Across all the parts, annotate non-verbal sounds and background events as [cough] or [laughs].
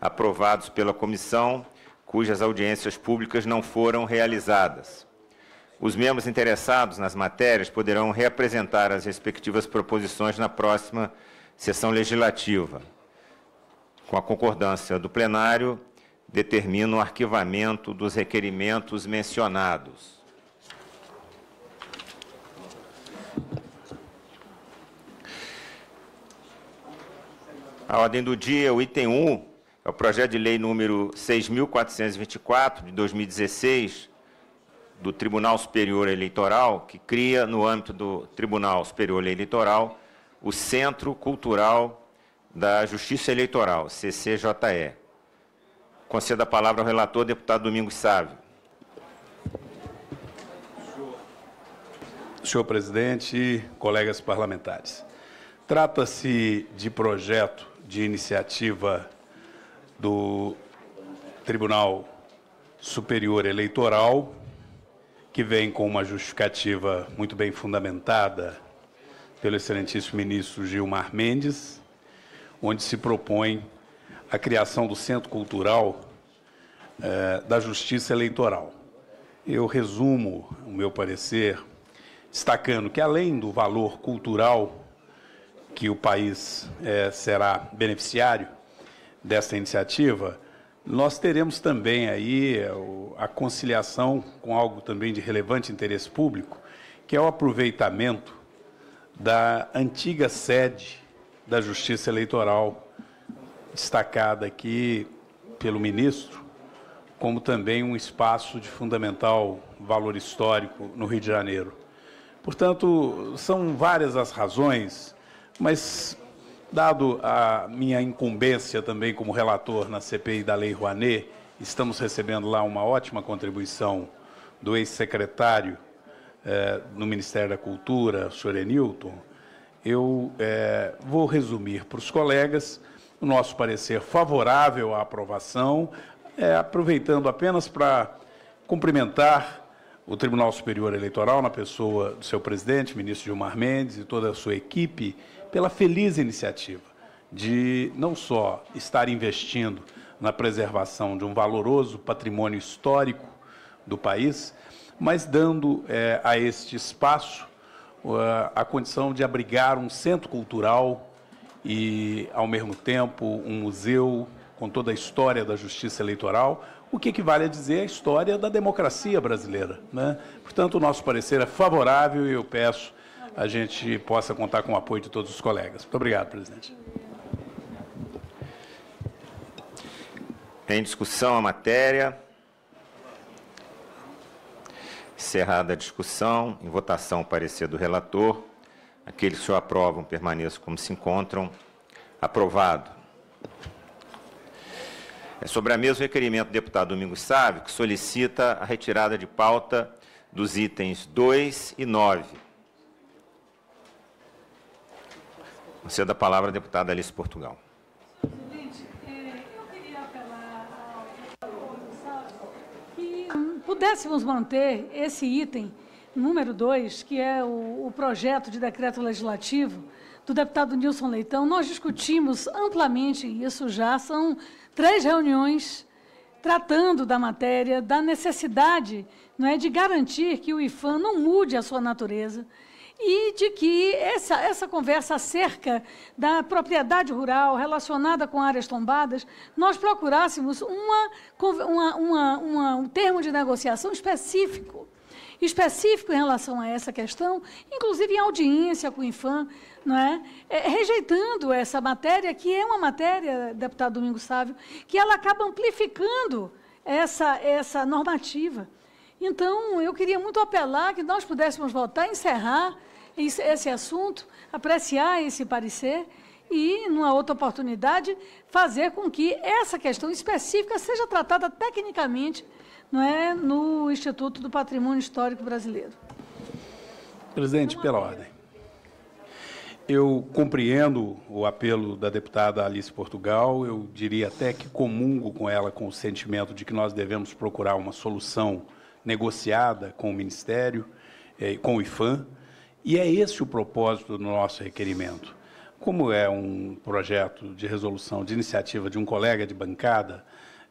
aprovados pela comissão, cujas audiências públicas não foram realizadas. Os membros interessados nas matérias poderão reapresentar as respectivas proposições na próxima sessão legislativa. Com a concordância do plenário, determino o arquivamento dos requerimentos mencionados. A ordem do dia, o item 1, é o projeto de lei número 6.424, de 2016, do Tribunal Superior Eleitoral, que cria, no âmbito do Tribunal Superior Eleitoral, o Centro Cultural da Justiça Eleitoral, CCJE. Concedo a palavra ao relator, deputado Domingos Sávio. Senhor presidente colegas parlamentares, trata-se de projeto de iniciativa do Tribunal Superior Eleitoral, que vem com uma justificativa muito bem fundamentada pelo excelentíssimo ministro Gilmar Mendes, onde se propõe a criação do Centro Cultural eh, da Justiça Eleitoral. Eu resumo o meu parecer destacando que, além do valor cultural que o país eh, será beneficiário, desta iniciativa, nós teremos também aí eh, a conciliação com algo também de relevante interesse público, que é o aproveitamento da antiga sede da Justiça Eleitoral, destacada aqui pelo ministro, como também um espaço de fundamental valor histórico no Rio de Janeiro. Portanto, são várias as razões, mas Dado a minha incumbência também como relator na CPI da Lei Rouanet, estamos recebendo lá uma ótima contribuição do ex-secretário eh, no Ministério da Cultura, o senhor Enilton. Eu eh, vou resumir para os colegas o nosso parecer favorável à aprovação, eh, aproveitando apenas para cumprimentar o Tribunal Superior Eleitoral, na pessoa do seu presidente, ministro Gilmar Mendes, e toda a sua equipe pela feliz iniciativa de não só estar investindo na preservação de um valoroso patrimônio histórico do país, mas dando é, a este espaço a condição de abrigar um centro cultural e, ao mesmo tempo, um museu com toda a história da justiça eleitoral, o que equivale a dizer a história da democracia brasileira. Né? Portanto, o nosso parecer é favorável e eu peço a gente possa contar com o apoio de todos os colegas. Muito obrigado, presidente. Em discussão a matéria. Encerrada a discussão, em votação o parecer do relator. Aqueles que o aprovam permaneçam como se encontram. Aprovado. É sobre a mesma requerimento do deputado Domingos Sávio, que solicita a retirada de pauta dos itens 2 e 9 Você é da palavra, deputada Alice Portugal. É, pudéssemos manter esse item número 2, que é o, o, projeto de decreto legislativo do deputado Nilson Leitão, nós discutimos amplamente isso já, são três reuniões tratando da matéria, da necessidade não é, de garantir que o IFAM não mude a sua natureza, e de que essa, essa conversa acerca da propriedade rural relacionada com áreas tombadas, nós procurássemos uma, uma, uma, uma, um termo de negociação específico, específico em relação a essa questão, inclusive em audiência com o IFAM, não é? é rejeitando essa matéria, que é uma matéria, deputado Domingos Sávio, que ela acaba amplificando essa, essa normativa. Então, eu queria muito apelar que nós pudéssemos e encerrar esse assunto, apreciar esse parecer e, numa outra oportunidade, fazer com que essa questão específica seja tratada tecnicamente não é, no Instituto do Patrimônio Histórico Brasileiro. Presidente, pela ordem. Eu compreendo o apelo da deputada Alice Portugal, eu diria até que comungo com ela com o sentimento de que nós devemos procurar uma solução negociada com o Ministério, eh, com o IFAM, e é esse o propósito do nosso requerimento. Como é um projeto de resolução de iniciativa de um colega de bancada,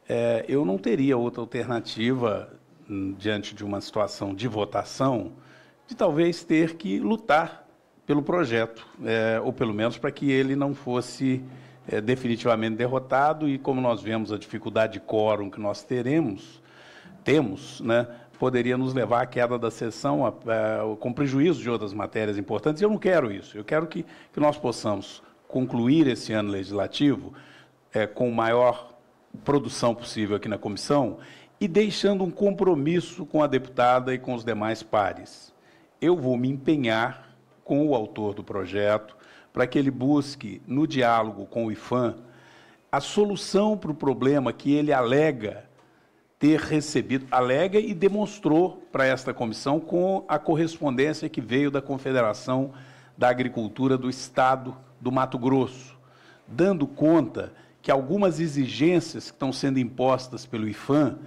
é, eu não teria outra alternativa hum, diante de uma situação de votação de talvez ter que lutar pelo projeto, é, ou pelo menos para que ele não fosse é, definitivamente derrotado, e como nós vemos a dificuldade de quórum que nós teremos, temos, né, poderia nos levar à queda da sessão a, a, com prejuízo de outras matérias importantes. Eu não quero isso. Eu quero que, que nós possamos concluir esse ano legislativo é, com maior produção possível aqui na comissão e deixando um compromisso com a deputada e com os demais pares. Eu vou me empenhar com o autor do projeto para que ele busque, no diálogo com o IFAM, a solução para o problema que ele alega ter recebido, alega e demonstrou para esta comissão com a correspondência que veio da Confederação da Agricultura do Estado do Mato Grosso, dando conta que algumas exigências que estão sendo impostas pelo IFAM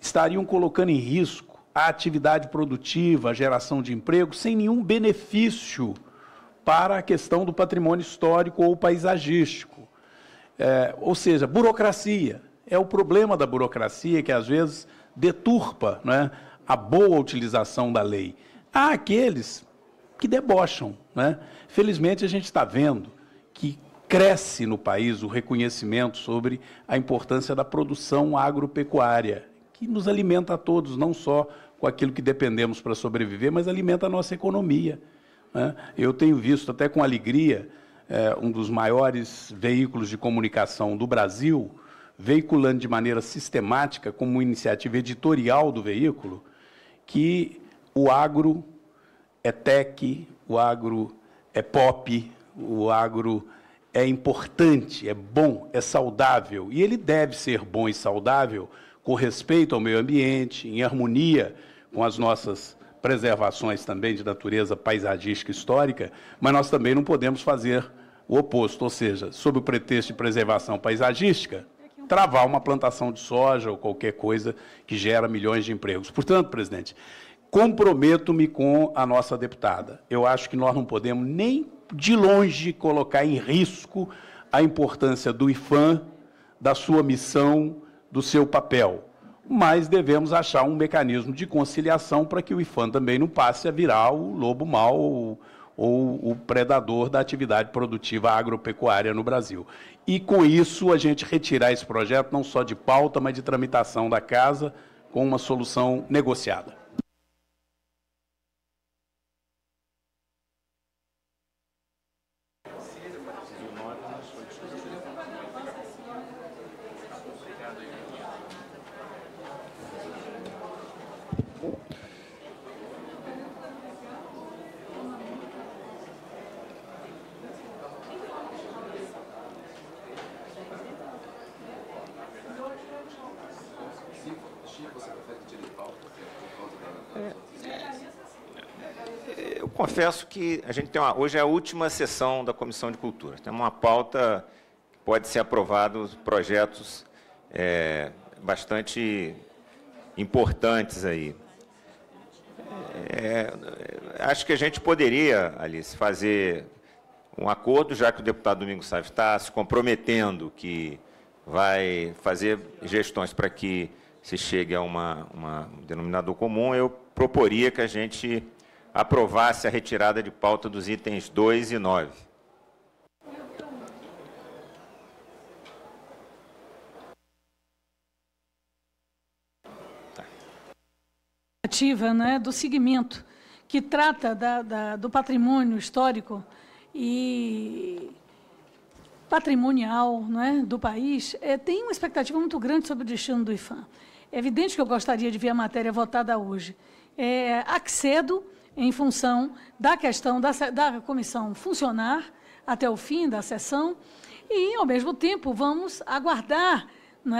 estariam colocando em risco a atividade produtiva, a geração de emprego, sem nenhum benefício para a questão do patrimônio histórico ou paisagístico. É, ou seja, burocracia é o problema da burocracia que às vezes deturpa né, a boa utilização da lei. Há aqueles que debocham. Né? Felizmente, a gente está vendo que cresce no país o reconhecimento sobre a importância da produção agropecuária, que nos alimenta a todos, não só com aquilo que dependemos para sobreviver, mas alimenta a nossa economia. Né? Eu tenho visto até com alegria é, um dos maiores veículos de comunicação do Brasil veiculando de maneira sistemática, como iniciativa editorial do veículo, que o agro é tech, o agro é pop, o agro é importante, é bom, é saudável. E ele deve ser bom e saudável com respeito ao meio ambiente, em harmonia com as nossas preservações também de natureza paisagística e histórica, mas nós também não podemos fazer o oposto, ou seja, sob o pretexto de preservação paisagística, travar uma plantação de soja ou qualquer coisa que gera milhões de empregos. Portanto, presidente, comprometo-me com a nossa deputada. Eu acho que nós não podemos nem de longe colocar em risco a importância do IFAM, da sua missão, do seu papel. Mas devemos achar um mecanismo de conciliação para que o IFAM também não passe a virar o lobo mau, ou o predador da atividade produtiva agropecuária no Brasil. E com isso a gente retirar esse projeto não só de pauta, mas de tramitação da casa com uma solução negociada. confesso que a gente tem uma, hoje é a última sessão da Comissão de Cultura. Temos uma pauta que pode ser aprovados projetos é, bastante importantes aí. É, é, acho que a gente poderia, Alice, fazer um acordo, já que o deputado Domingos Sávio está se comprometendo que vai fazer gestões para que se chegue a uma, uma, um denominador comum, eu proporia que a gente aprovasse a retirada de pauta dos itens 2 e 9. Tá. Ativa, né, do segmento que trata da, da, do patrimônio histórico e patrimonial né, do país, é, tem uma expectativa muito grande sobre o destino do IFAM. É evidente que eu gostaria de ver a matéria votada hoje. É, accedo em função da questão da, da comissão funcionar até o fim da sessão e, ao mesmo tempo, vamos aguardar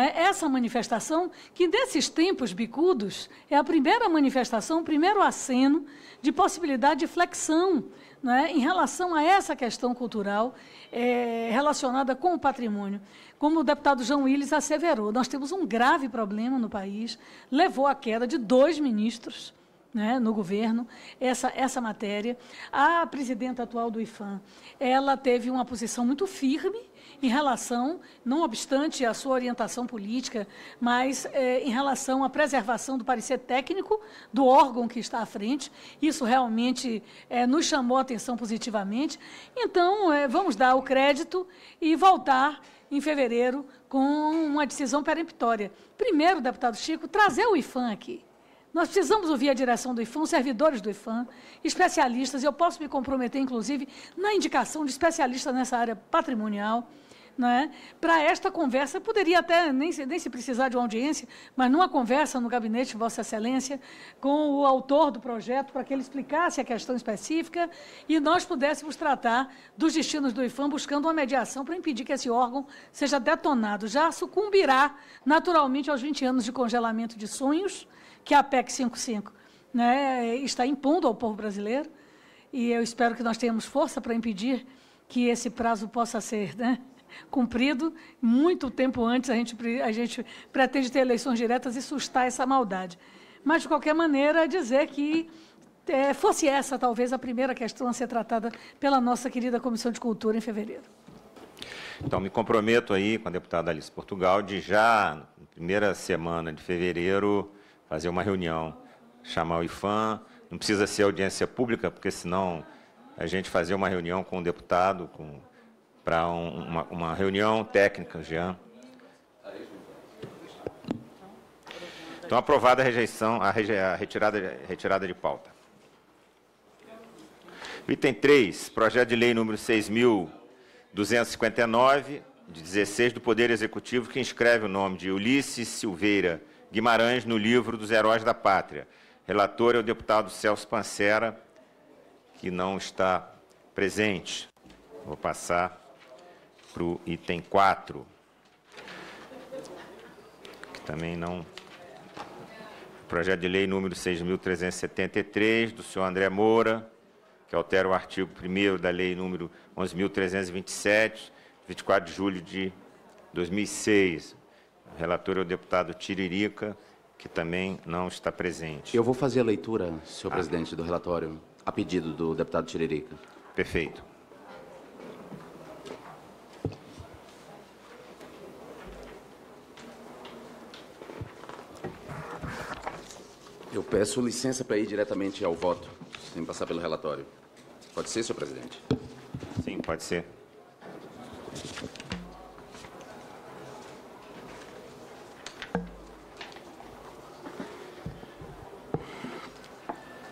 é? essa manifestação, que nesses tempos bicudos é a primeira manifestação, o primeiro aceno de possibilidade de flexão é? em relação a essa questão cultural é, relacionada com o patrimônio. Como o deputado João Willis asseverou, nós temos um grave problema no país, levou à queda de dois ministros né, no governo, essa, essa matéria. A presidenta atual do IFAM, ela teve uma posição muito firme em relação, não obstante a sua orientação política, mas é, em relação à preservação do parecer técnico do órgão que está à frente. Isso realmente é, nos chamou a atenção positivamente. Então, é, vamos dar o crédito e voltar em fevereiro com uma decisão peremptória. Primeiro, deputado Chico, trazer o IFAM aqui. Nós precisamos ouvir a direção do IFAM, servidores do IFAM, especialistas, eu posso me comprometer, inclusive, na indicação de especialistas nessa área patrimonial. É? Para esta conversa, poderia até nem se, nem se, precisar de uma audiência, mas numa conversa no gabinete, Vossa Excelência, com o autor do projeto, para que ele explicasse a questão específica e nós pudéssemos tratar dos destinos do IFAM, buscando uma mediação para impedir que esse órgão seja detonado. Já sucumbirá naturalmente aos 20 anos de congelamento de sonhos que a PEC 55 né, está impondo ao povo brasileiro. E eu espero que nós tenhamos força para impedir que esse prazo possa ser né, cumprido. Muito tempo antes, a gente, a gente pretende ter eleições diretas e sustar essa maldade. Mas, de qualquer maneira, dizer que é, fosse essa, talvez, a primeira questão a ser tratada pela nossa querida Comissão de Cultura em fevereiro. Então, me comprometo aí com a deputada Alice Portugal de já, na primeira semana de fevereiro, fazer uma reunião, chamar o IFAM, não precisa ser audiência pública, porque senão a gente fazia uma reunião com o um deputado, com, para um, uma, uma, reunião técnica, Jean. Então, aprovada a rejeição, a, reje, a retirada, retirada de pauta. Item 3, projeto de lei número 6.259, de 16, do Poder Executivo, que inscreve o nome de Ulisses Silveira Guimarães no livro dos Heróis da Pátria. Relator é o deputado Celso Pancera, que não está presente. Vou passar para o item 4, que também não... Projeto de lei número 6.373, do senhor André Moura, que altera o artigo 1 da lei número 11.327, 24 de julho de 2006. O relator é o deputado Tiririca, que também não está presente. Eu vou fazer a leitura, senhor ah. presidente, do relatório, a pedido do deputado Tiririca. Perfeito. Eu peço licença para ir diretamente ao voto, sem passar pelo relatório. Pode ser, senhor presidente? Sim, pode ser.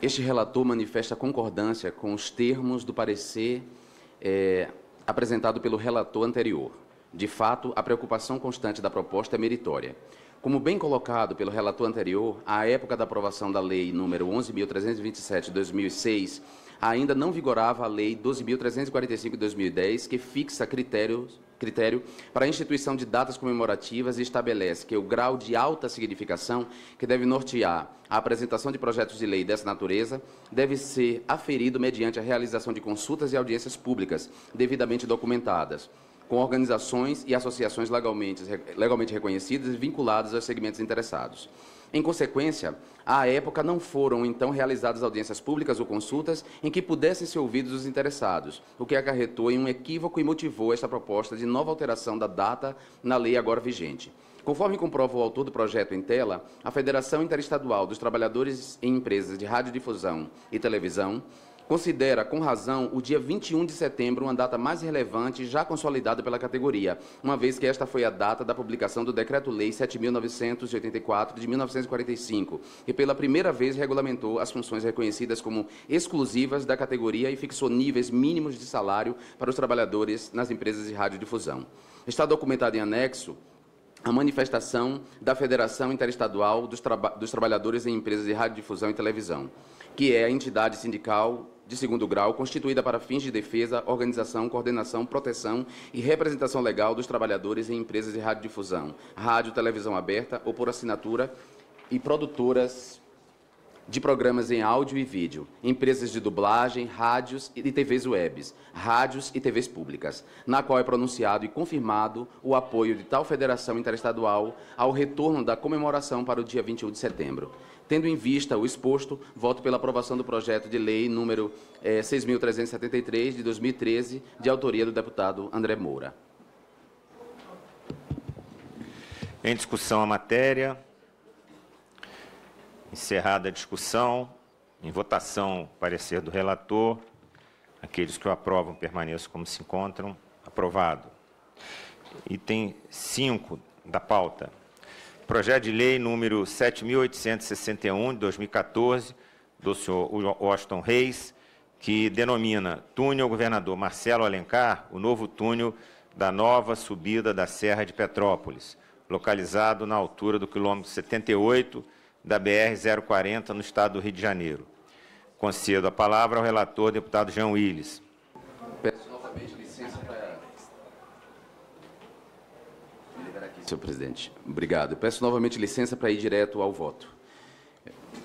Este relator manifesta concordância com os termos do parecer é, apresentado pelo relator anterior. De fato, a preocupação constante da proposta é meritória. Como bem colocado pelo relator anterior, à época da aprovação da Lei nº 11.327 de 2006, ainda não vigorava a Lei 12.345 de 2010, que fixa critérios critério para a instituição de datas comemorativas e estabelece que o grau de alta significação que deve nortear a apresentação de projetos de lei dessa natureza deve ser aferido mediante a realização de consultas e audiências públicas devidamente documentadas com organizações e associações legalmente, legalmente reconhecidas e vinculadas aos segmentos interessados. Em consequência, à época não foram então realizadas audiências públicas ou consultas em que pudessem ser ouvidos os interessados, o que acarretou em um equívoco e motivou esta proposta de nova alteração da data na lei agora vigente. Conforme comprova o autor do projeto em tela, a Federação Interestadual dos Trabalhadores em Empresas de Radiodifusão e Televisão considera, com razão, o dia 21 de setembro uma data mais relevante já consolidada pela categoria, uma vez que esta foi a data da publicação do Decreto-Lei 7.984 de 1945, que pela primeira vez regulamentou as funções reconhecidas como exclusivas da categoria e fixou níveis mínimos de salário para os trabalhadores nas empresas de radiodifusão. Está documentado em anexo a manifestação da Federação Interestadual dos, Traba dos Trabalhadores em Empresas de Radiodifusão e Televisão, que é a entidade sindical de segundo grau, constituída para fins de defesa, organização, coordenação, proteção e representação legal dos trabalhadores em empresas de radiodifusão, rádio, televisão aberta ou por assinatura e produtoras de programas em áudio e vídeo, empresas de dublagem, rádios e TVs webs, rádios e TVs públicas, na qual é pronunciado e confirmado o apoio de tal federação interestadual ao retorno da comemoração para o dia 21 de setembro. Tendo em vista o exposto, voto pela aprovação do projeto de lei número 6.373, é, de 2013, de autoria do deputado André Moura. Em discussão a matéria. Encerrada a discussão. Em votação, parecer do relator. Aqueles que o aprovam permaneçam como se encontram. Aprovado. Item 5 da pauta. Projeto de Lei número 7.861, de 2014, do senhor Washington Reis, que denomina Túnel Governador Marcelo Alencar, o novo túnel da nova subida da Serra de Petrópolis, localizado na altura do quilômetro 78 da BR-040, no estado do Rio de Janeiro. Concedo a palavra ao relator, deputado Jean Willis. Senhor presidente, obrigado. peço novamente licença para ir direto ao voto.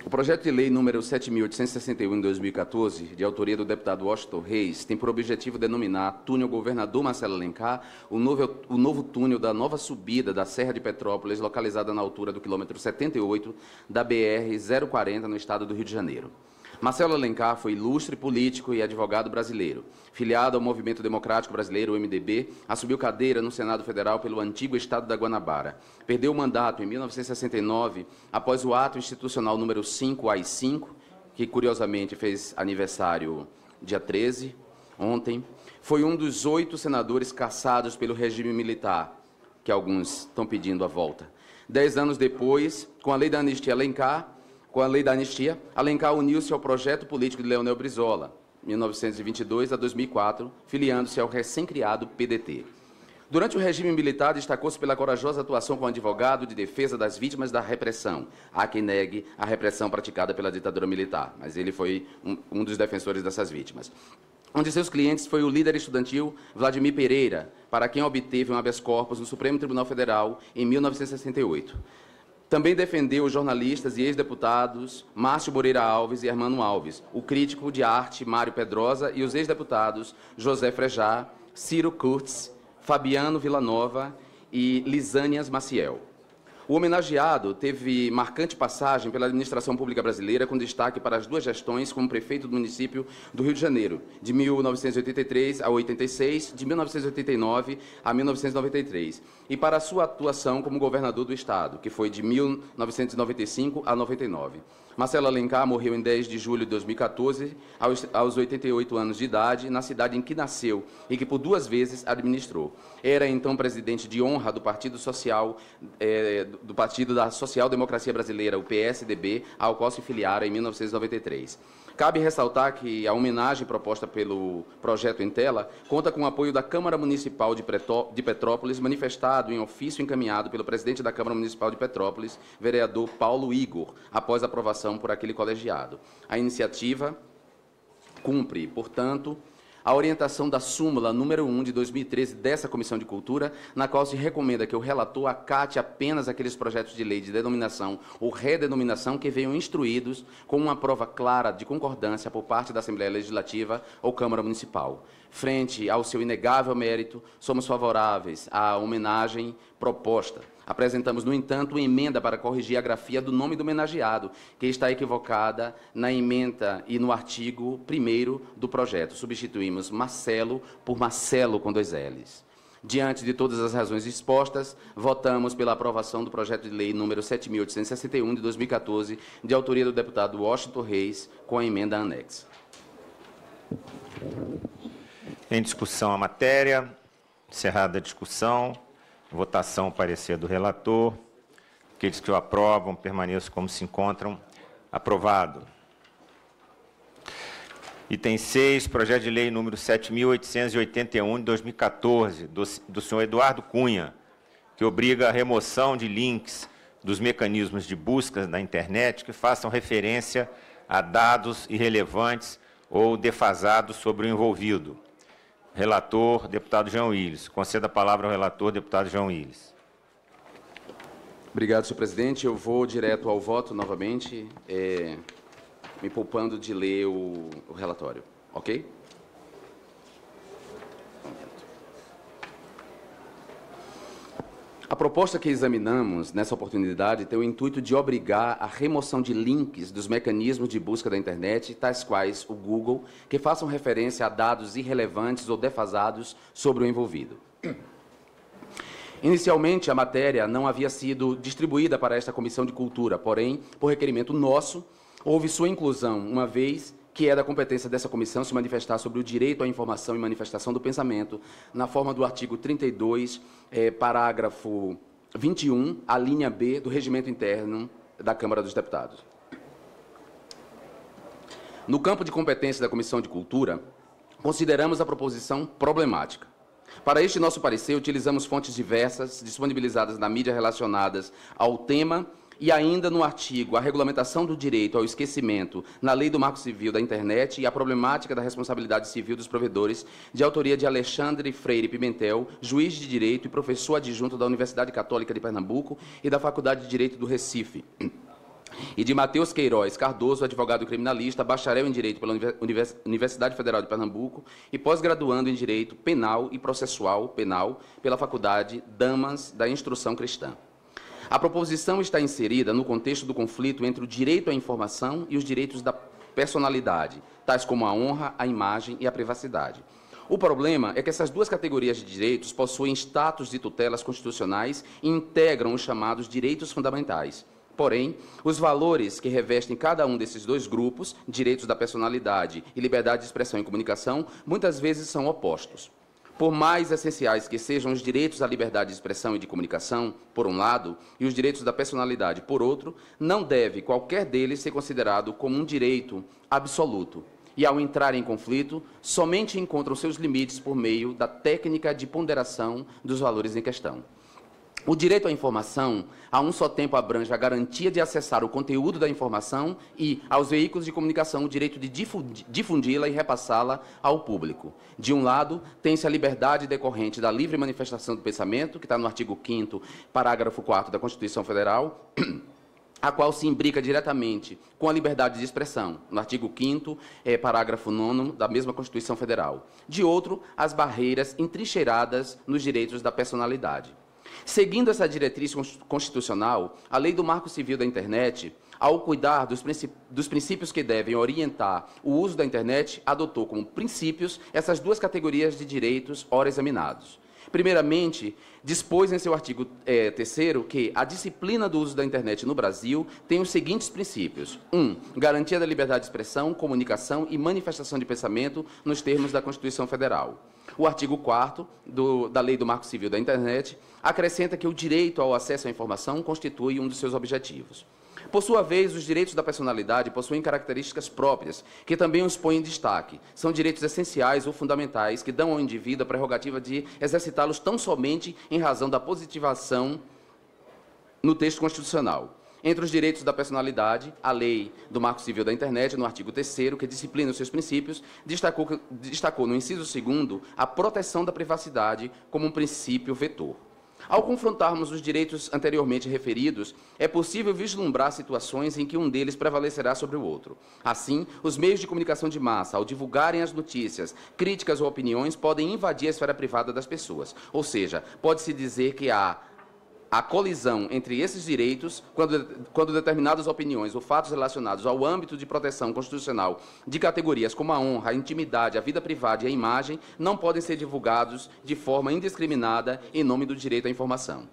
O projeto de lei número 7.861 de 2014, de autoria do deputado Washington Reis, tem por objetivo denominar túnel Governador Marcelo Alencar o novo, o novo túnel da nova subida da Serra de Petrópolis, localizada na altura do quilômetro 78 da BR-040, no estado do Rio de Janeiro. Marcelo Alencar foi ilustre político e advogado brasileiro. Filiado ao Movimento Democrático Brasileiro, MDB, assumiu cadeira no Senado Federal pelo antigo Estado da Guanabara. Perdeu o mandato em 1969 após o ato institucional número 5 AI5, que curiosamente fez aniversário dia 13, ontem. Foi um dos oito senadores caçados pelo regime militar, que alguns estão pedindo a volta. Dez anos depois, com a lei da anistia Alencar, com a lei da anistia, Alencar uniu-se ao projeto político de Leonel Brizola, 1922 a 2004, filiando-se ao recém-criado PDT. Durante o regime militar, destacou-se pela corajosa atuação como advogado de defesa das vítimas da repressão. Há quem negue a repressão praticada pela ditadura militar, mas ele foi um, um dos defensores dessas vítimas. Um de seus clientes foi o líder estudantil Vladimir Pereira, para quem obteve um habeas corpus no Supremo Tribunal Federal em 1968. Também defendeu os jornalistas e ex-deputados Márcio Moreira Alves e Hermano Alves, o crítico de arte Mário Pedrosa e os ex-deputados José Frejá, Ciro Kurtz, Fabiano Villanova e Lisânias Maciel. O homenageado teve marcante passagem pela administração pública brasileira, com destaque para as duas gestões como prefeito do município do Rio de Janeiro, de 1983 a 86, de 1989 a 1993, e para a sua atuação como governador do Estado, que foi de 1995 a 99. Marcelo Alencar morreu em 10 de julho de 2014, aos, aos 88 anos de idade, na cidade em que nasceu e que por duas vezes administrou. Era então presidente de honra do Partido Social, eh, do Partido da Social Democracia Brasileira, o PSDB, ao qual se filiara em 1993. Cabe ressaltar que a homenagem proposta pelo projeto em tela conta com o apoio da Câmara Municipal de Petrópolis, manifestado em ofício encaminhado pelo presidente da Câmara Municipal de Petrópolis, vereador Paulo Igor, após aprovação por aquele colegiado. A iniciativa cumpre, portanto, a orientação da súmula número 1 de 2013 dessa Comissão de Cultura, na qual se recomenda que o relator acate apenas aqueles projetos de lei de denominação ou redenominação que venham instruídos com uma prova clara de concordância por parte da Assembleia Legislativa ou Câmara Municipal. Frente ao seu inegável mérito, somos favoráveis à homenagem proposta. Apresentamos, no entanto, emenda para corrigir a grafia do nome do homenageado, que está equivocada na emenda e no artigo 1 do projeto. Substituímos Marcelo por Marcelo com dois L's. Diante de todas as razões expostas, votamos pela aprovação do projeto de lei número 7.861 de 2014, de autoria do deputado Washington Reis, com a emenda anexa. Em discussão a matéria. Encerrada a discussão. Votação, parecer do relator. Aqueles que o aprovam, permaneçam como se encontram. Aprovado. Item 6, projeto de lei número 7.881 de 2014, do, do senhor Eduardo Cunha, que obriga a remoção de links dos mecanismos de busca na internet que façam referência a dados irrelevantes ou defasados sobre o envolvido. Relator, deputado João Willis. Conceda a palavra ao relator, deputado João Willis. Obrigado, senhor presidente. Eu vou direto ao voto novamente, é, me poupando de ler o, o relatório, ok? A proposta que examinamos nessa oportunidade tem o intuito de obrigar a remoção de links dos mecanismos de busca da internet, tais quais o Google, que façam referência a dados irrelevantes ou defasados sobre o envolvido. Inicialmente, a matéria não havia sido distribuída para esta Comissão de Cultura, porém, por requerimento nosso, houve sua inclusão, uma vez que é da competência dessa comissão se manifestar sobre o direito à informação e manifestação do pensamento, na forma do artigo 32, eh, parágrafo 21, a linha B do regimento interno da Câmara dos Deputados. No campo de competência da Comissão de Cultura, consideramos a proposição problemática. Para este nosso parecer, utilizamos fontes diversas disponibilizadas na mídia relacionadas ao tema e ainda no artigo A Regulamentação do Direito ao Esquecimento na Lei do Marco Civil da Internet e a Problemática da Responsabilidade Civil dos Provedores, de autoria de Alexandre Freire Pimentel, juiz de Direito e professor adjunto da Universidade Católica de Pernambuco e da Faculdade de Direito do Recife e de Matheus Queiroz Cardoso, advogado criminalista, bacharel em Direito pela Universidade Federal de Pernambuco e pós-graduando em Direito Penal e Processual Penal pela Faculdade Damas da Instrução Cristã. A proposição está inserida no contexto do conflito entre o direito à informação e os direitos da personalidade, tais como a honra, a imagem e a privacidade. O problema é que essas duas categorias de direitos possuem status de tutelas constitucionais e integram os chamados direitos fundamentais. Porém, os valores que revestem cada um desses dois grupos, direitos da personalidade e liberdade de expressão e comunicação, muitas vezes são opostos. Por mais essenciais que sejam os direitos à liberdade de expressão e de comunicação, por um lado, e os direitos da personalidade, por outro, não deve qualquer deles ser considerado como um direito absoluto. E ao entrar em conflito, somente encontram seus limites por meio da técnica de ponderação dos valores em questão. O direito à informação, a um só tempo, abrange a garantia de acessar o conteúdo da informação e, aos veículos de comunicação, o direito de difundi-la e repassá-la ao público. De um lado, tem-se a liberdade decorrente da livre manifestação do pensamento, que está no artigo 5, parágrafo 4 da Constituição Federal. [clears throat] a qual se imbrica diretamente com a liberdade de expressão, no artigo 5 é, eh, parágrafo 9 da mesma Constituição Federal. De outro, as barreiras entrincheiradas nos direitos da personalidade. Seguindo essa diretriz constitucional, a Lei do Marco Civil da Internet, ao cuidar dos, dos princípios que devem orientar o uso da internet, adotou como princípios essas duas categorias de direitos ora examinados. Primeiramente, dispôs em seu artigo é, terceiro que a disciplina do uso da internet no Brasil tem os seguintes princípios. 1. Um, garantia da liberdade de expressão, comunicação e manifestação de pensamento nos termos da Constituição Federal. O artigo 4 da Lei do Marco Civil da Internet acrescenta que o direito ao acesso à informação constitui um dos seus objetivos. Por sua vez, os direitos da personalidade possuem características próprias, que também os põem em destaque. São direitos essenciais ou fundamentais que dão ao indivíduo a prerrogativa de exercitá-los tão somente em razão da positivação no texto constitucional. Entre os direitos da personalidade, a lei do Marco Civil da Internet, no artigo 3 que disciplina os seus princípios, destacou, destacou no inciso 2 a proteção da privacidade como um princípio vetor. Ao confrontarmos os direitos anteriormente referidos, é possível vislumbrar situações em que um deles prevalecerá sobre o outro. Assim, os meios de comunicação de massa, ao divulgarem as notícias, críticas ou opiniões, podem invadir a esfera privada das pessoas. Ou seja, pode-se dizer que há a colisão entre esses direitos, quando, quando determinadas opiniões ou fatos relacionados ao âmbito de proteção constitucional de categorias como a honra, a intimidade, a vida privada e a imagem, não podem ser divulgados de forma indiscriminada em nome do direito à informação.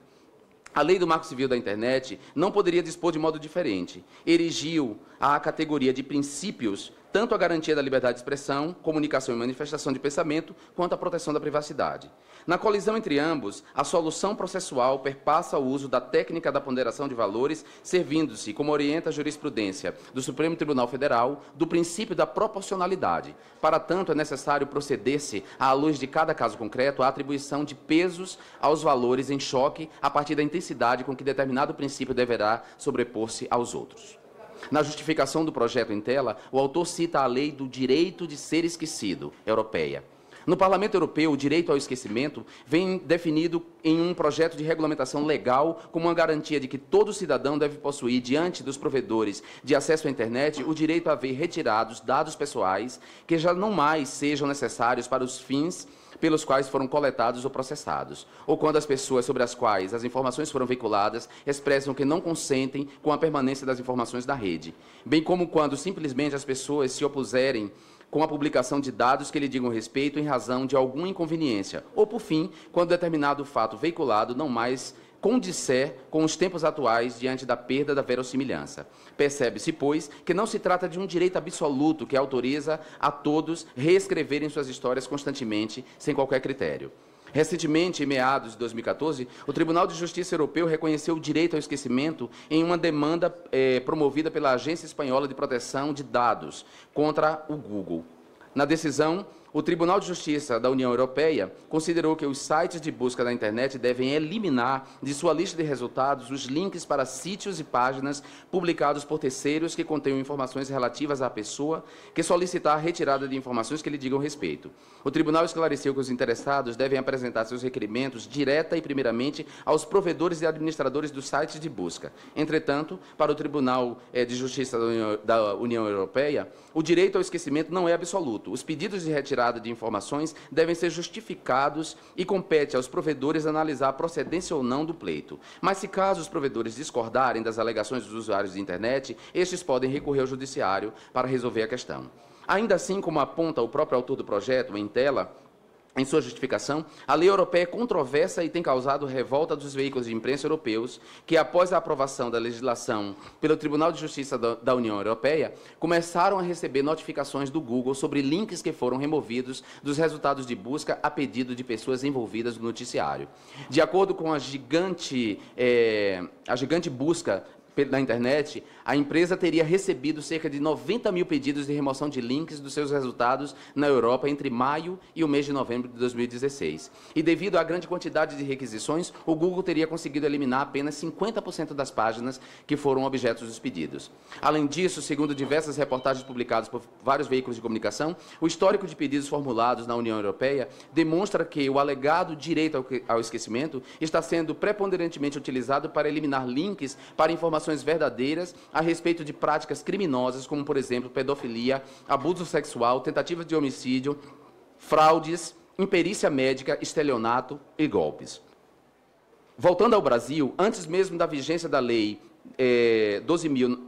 A lei do Marco Civil da Internet não poderia dispor de modo diferente. Erigiu à categoria de princípios tanto a garantia da liberdade de expressão, comunicação e manifestação de pensamento, quanto a proteção da privacidade. Na colisão entre ambos, a solução processual perpassa o uso da técnica da ponderação de valores, servindo-se, como orienta a jurisprudência do Supremo Tribunal Federal, do princípio da proporcionalidade. Para tanto, é necessário proceder-se, à luz de cada caso concreto, à atribuição de pesos aos valores em choque a partir da intensidade com que determinado princípio deverá sobrepor-se aos outros. Na justificação do projeto em tela, o autor cita a lei do direito de ser esquecido, europeia, no Parlamento Europeu, o direito ao esquecimento vem definido em um projeto de regulamentação legal como uma garantia de que todo cidadão deve possuir, diante dos provedores de acesso à internet, o direito a ver retirados dados pessoais que já não mais sejam necessários para os fins pelos quais foram coletados ou processados, ou quando as pessoas sobre as quais as informações foram veiculadas expressam que não consentem com a permanência das informações da rede, bem como quando simplesmente as pessoas se opuserem com a publicação de dados que lhe digam respeito em razão de alguma inconveniência, ou por fim, quando determinado fato veiculado não mais condisser com os tempos atuais diante da perda da verossimilhança. Percebe-se, pois, que não se trata de um direito absoluto que autoriza a todos reescreverem suas histórias constantemente, sem qualquer critério. Recentemente, em meados de 2014, o Tribunal de Justiça Europeu reconheceu o direito ao esquecimento em uma demanda eh, promovida pela Agência Espanhola de Proteção de Dados contra o Google. Na decisão, o Tribunal de Justiça da União Europeia considerou que os sites de busca da internet devem eliminar de sua lista de resultados os links para sítios e páginas publicados por terceiros que contenham informações relativas à pessoa que solicitar a retirada de informações que lhe digam respeito. O tribunal esclareceu que os interessados devem apresentar seus requerimentos direta e primeiramente aos provedores e administradores dos sites de busca. Entretanto, para o Tribunal eh, de Justiça da União Europeia, o direito ao esquecimento não é absoluto. Os pedidos de retirada retirada de informações devem ser justificados e compete aos provedores analisar a procedência ou não do pleito. Mas se caso os provedores discordarem das alegações dos usuários de internet, estes podem recorrer ao judiciário para resolver a questão. Ainda assim, como aponta o próprio autor do projeto em tela, em sua justificação, a lei europeia é controversa e tem causado revolta dos veículos de imprensa europeus, que após a aprovação da legislação pelo Tribunal de Justiça da União Europeia, começaram a receber notificações do Google sobre links que foram removidos dos resultados de busca a pedido de pessoas envolvidas no noticiário. De acordo com a gigante, é, a gigante busca na internet, a empresa teria recebido cerca de 90 mil pedidos de remoção de links dos seus resultados na Europa entre maio e o mês de novembro de 2016. E devido à grande quantidade de requisições, o Google teria conseguido eliminar apenas 50% das páginas que foram objetos dos pedidos. Além disso, segundo diversas reportagens publicadas por vários veículos de comunicação, o histórico de pedidos formulados na União Europeia demonstra que o alegado direito ao esquecimento está sendo preponderantemente utilizado para eliminar links para informações verdadeiras a respeito de práticas criminosas, como, por exemplo, pedofilia, abuso sexual, tentativas de homicídio, fraudes, imperícia médica, estelionato e golpes. Voltando ao Brasil, antes mesmo da vigência da Lei é, 12.965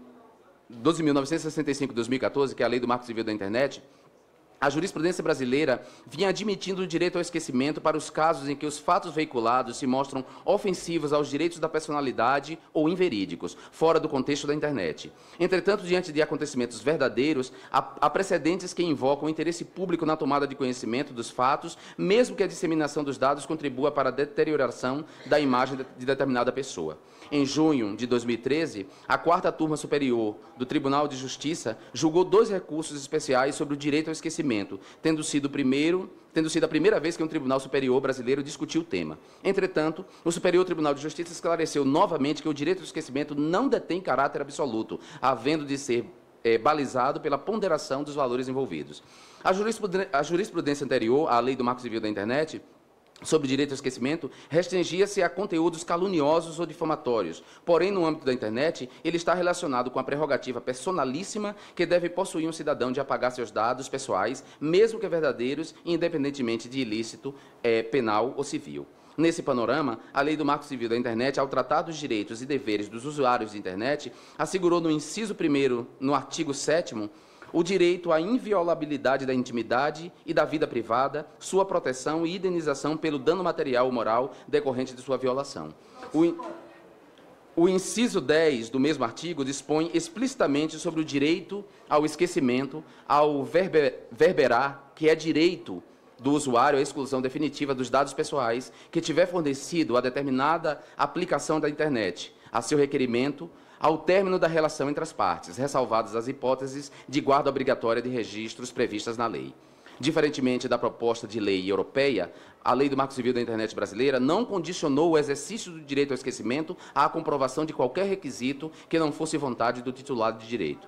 12 de 2014, que é a Lei do Marco Civil da Internet, a jurisprudência brasileira vinha admitindo o direito ao esquecimento para os casos em que os fatos veiculados se mostram ofensivos aos direitos da personalidade ou inverídicos, fora do contexto da internet. Entretanto, diante de acontecimentos verdadeiros, há, precedentes que invocam o interesse público na tomada de conhecimento dos fatos, mesmo que a disseminação dos dados contribua para a deterioração da imagem de determinada pessoa. Em junho de 2013, a quarta turma superior do Tribunal de Justiça julgou dois recursos especiais sobre o direito ao esquecimento, tendo sido o primeiro tendo sido a primeira vez que um Tribunal Superior brasileiro discutiu o tema. Entretanto, o Superior Tribunal de Justiça esclareceu novamente que o direito ao esquecimento não detém caráter absoluto, havendo de ser é, balizado pela ponderação dos valores envolvidos. A jurisprudência, a jurisprudência anterior à lei do Marco Civil da Internet sobre direito ao esquecimento restringia-se a conteúdos caluniosos ou difamatórios. Porém, no âmbito da internet, ele está relacionado com a prerrogativa personalíssima que deve possuir um cidadão de apagar seus dados pessoais, mesmo que verdadeiros, independentemente de ilícito eh, penal ou civil. Nesse panorama, a Lei do Marco Civil da Internet, ao tratar dos direitos e deveres dos usuários de internet, assegurou no inciso 1, no artigo 7 o direito à inviolabilidade da intimidade e da vida privada, sua proteção e indenização pelo dano material ou moral decorrente de sua violação. O, in... o inciso 10 do mesmo artigo dispõe explicitamente sobre o direito ao esquecimento, ao verbe... verberar, que é direito do usuário à exclusão definitiva dos dados pessoais que tiver fornecido a determinada aplicação da internet, a seu requerimento, ao término da relação entre as partes, ressalvadas as hipóteses de guarda obrigatória de registros previstas na lei. Diferentemente da proposta de lei europeia, a lei do Marco Civil da Internet brasileira não condicionou o exercício do direito ao esquecimento à comprovação de qualquer requisito que não fosse vontade do titular de direito.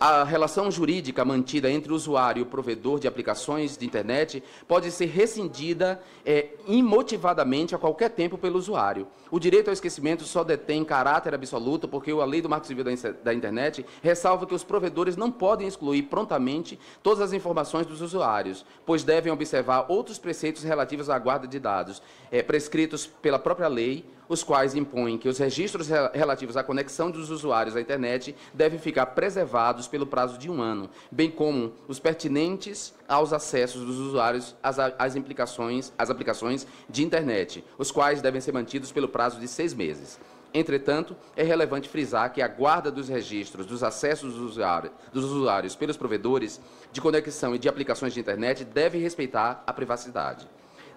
A relação jurídica mantida entre o usuário e o provedor de aplicações de internet pode ser rescindida é, imotivadamente a qualquer tempo pelo usuário. O direito ao esquecimento só detém caráter absoluto porque a lei do Marco Civil da Internet ressalva que os provedores não podem excluir prontamente todas as informações dos usuários, pois devem observar outros preceitos relativos à guarda de dados é, prescritos pela própria lei os quais impõem que os registros relativos à conexão dos usuários à internet devem ficar preservados pelo prazo de um ano, bem como os pertinentes aos acessos dos usuários às, às implicações, às aplicações de internet, os quais devem ser mantidos pelo prazo de seis meses. Entretanto, é relevante frisar que a guarda dos registros dos acessos dos usuários, dos usuários pelos provedores de conexão e de aplicações de internet deve respeitar a privacidade.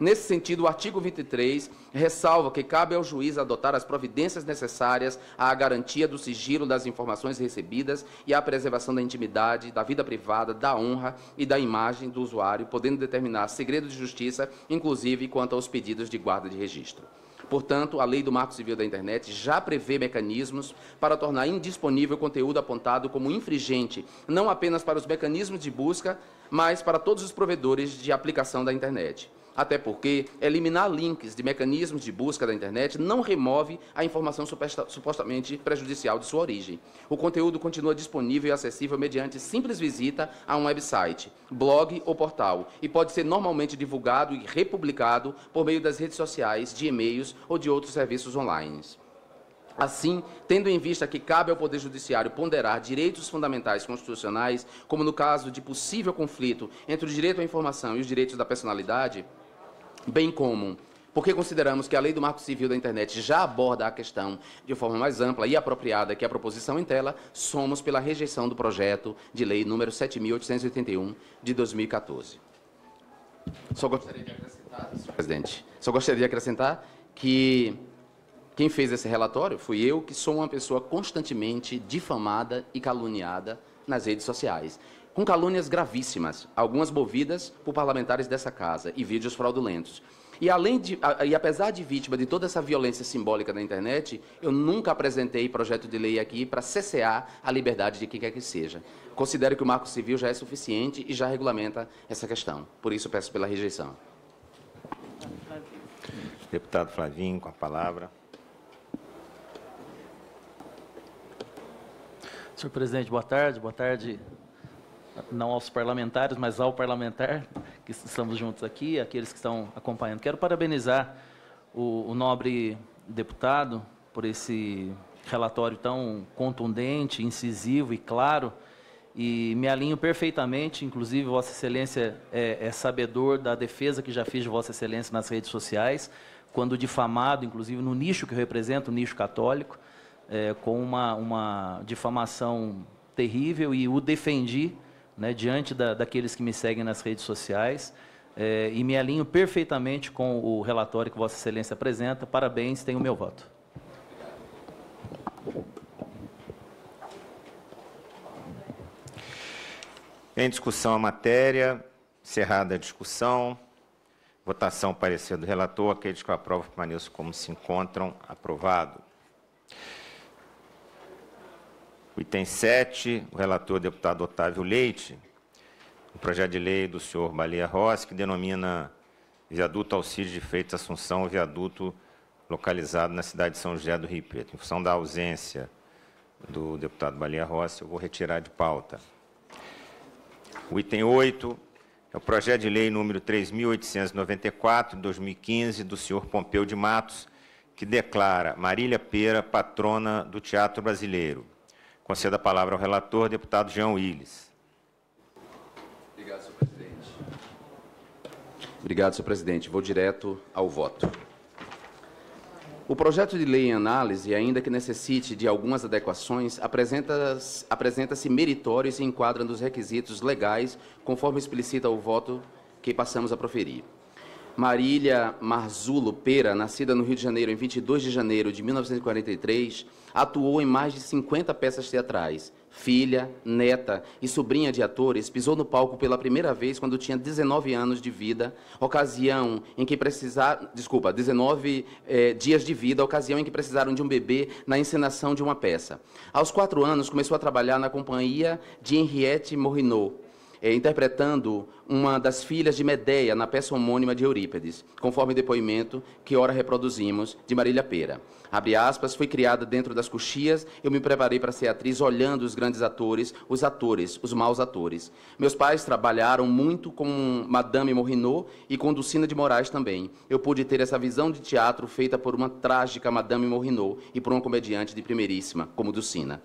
Nesse sentido, o artigo 23 ressalva que cabe ao juiz adotar as providências necessárias à garantia do sigilo das informações recebidas e à preservação da intimidade, da vida privada, da honra e da imagem do usuário, podendo determinar segredo de justiça, inclusive quanto aos pedidos de guarda de registro. Portanto, a lei do Marco Civil da Internet já prevê mecanismos para tornar indisponível conteúdo apontado como infringente, não apenas para os mecanismos de busca, mas para todos os provedores de aplicação da internet. Até porque eliminar links de mecanismos de busca da internet não remove a informação supostamente prejudicial de sua origem. O conteúdo continua disponível e acessível mediante simples visita a um website, blog ou portal e pode ser normalmente divulgado e republicado por meio das redes sociais, de e-mails ou de outros serviços online. Assim, tendo em vista que cabe ao Poder Judiciário ponderar direitos fundamentais constitucionais, como no caso de possível conflito entre o direito à informação e os direitos da personalidade, bem como porque consideramos que a lei do marco civil da internet já aborda a questão de forma mais ampla e apropriada que a proposição em tela, somos pela rejeição do projeto de lei número 7.881 de 2014. Só gostaria de acrescentar, senhor presidente, só gostaria de acrescentar que quem fez esse relatório fui eu, que sou uma pessoa constantemente difamada e caluniada nas redes sociais com calúnias gravíssimas, algumas movidas por parlamentares dessa casa e vídeos fraudulentos. E além de, e apesar de vítima de toda essa violência simbólica da internet, eu nunca apresentei projeto de lei aqui para cessear a liberdade de quem quer que seja. Considero que o Marco Civil já é suficiente e já regulamenta essa questão. Por isso peço pela rejeição. Deputado Flavinho, com a palavra. Senhor presidente, boa tarde. Boa tarde, não aos parlamentares, mas ao parlamentar, que estamos juntos aqui, aqueles que estão acompanhando. Quero parabenizar o, o nobre deputado por esse relatório tão contundente, incisivo e claro, e me alinho perfeitamente, inclusive Vossa Excelência é, é, sabedor da defesa que já fiz de Vossa Excelência nas redes sociais, quando difamado, inclusive no nicho que eu represento, o nicho católico, é, com uma, uma difamação terrível, e o defendi né, diante da, daqueles que me seguem nas redes sociais. É, e me alinho perfeitamente com o relatório que Vossa Excelência apresenta. Parabéns, tenho o meu voto. Em discussão a matéria, encerrada a discussão, votação parecer do relator, aqueles que aprovam permaneçam como se encontram, aprovado. Item 7, o relator deputado Otávio Leite, o projeto de lei do senhor Baleia Rossi, que denomina Viaduto Alcides de Freitas Assunção, viaduto localizado na cidade de São José do Rio Preto. Em função da ausência do deputado Baleia Rossi, eu vou retirar de pauta. O item 8 é o projeto de lei número 3.894, 2015, do senhor Pompeu de Matos, que declara Marília Pera patrona do Teatro Brasileiro. Concedo a palavra ao relator, deputado João Willis. Obrigado, senhor presidente. Obrigado, senhor presidente. Vou direto ao voto. O projeto de lei em análise, ainda que necessite de algumas adequações, apresenta-se apresenta meritório e se enquadra nos requisitos legais, conforme explicita o voto que passamos a proferir. Marília Marzulo Pera, nascida no Rio de Janeiro em 22 de janeiro de 1943, Atuou em mais de 50 peças teatrais. Filha, neta e sobrinha de atores, pisou no palco pela primeira vez quando tinha 19 anos de vida, ocasião em que precisar, desculpa, 19 eh, dias de vida, ocasião em que precisaram de um bebê na encenação de uma peça. Aos quatro anos começou a trabalhar na companhia de Henriette Morinot é, interpretando uma das filhas de Medeia na peça homônima de Eurípedes, conforme depoimento que ora reproduzimos de Marília Pera. Abre aspas, fui criada dentro das coxias, eu me preparei para ser atriz olhando os grandes atores, os atores, os maus atores. Meus pais trabalharam muito com Madame Morinot e com Dulcina de Moraes também. Eu pude ter essa visão de teatro feita por uma trágica Madame Morinot e por uma comediante de primeiríssima, como Dulcina.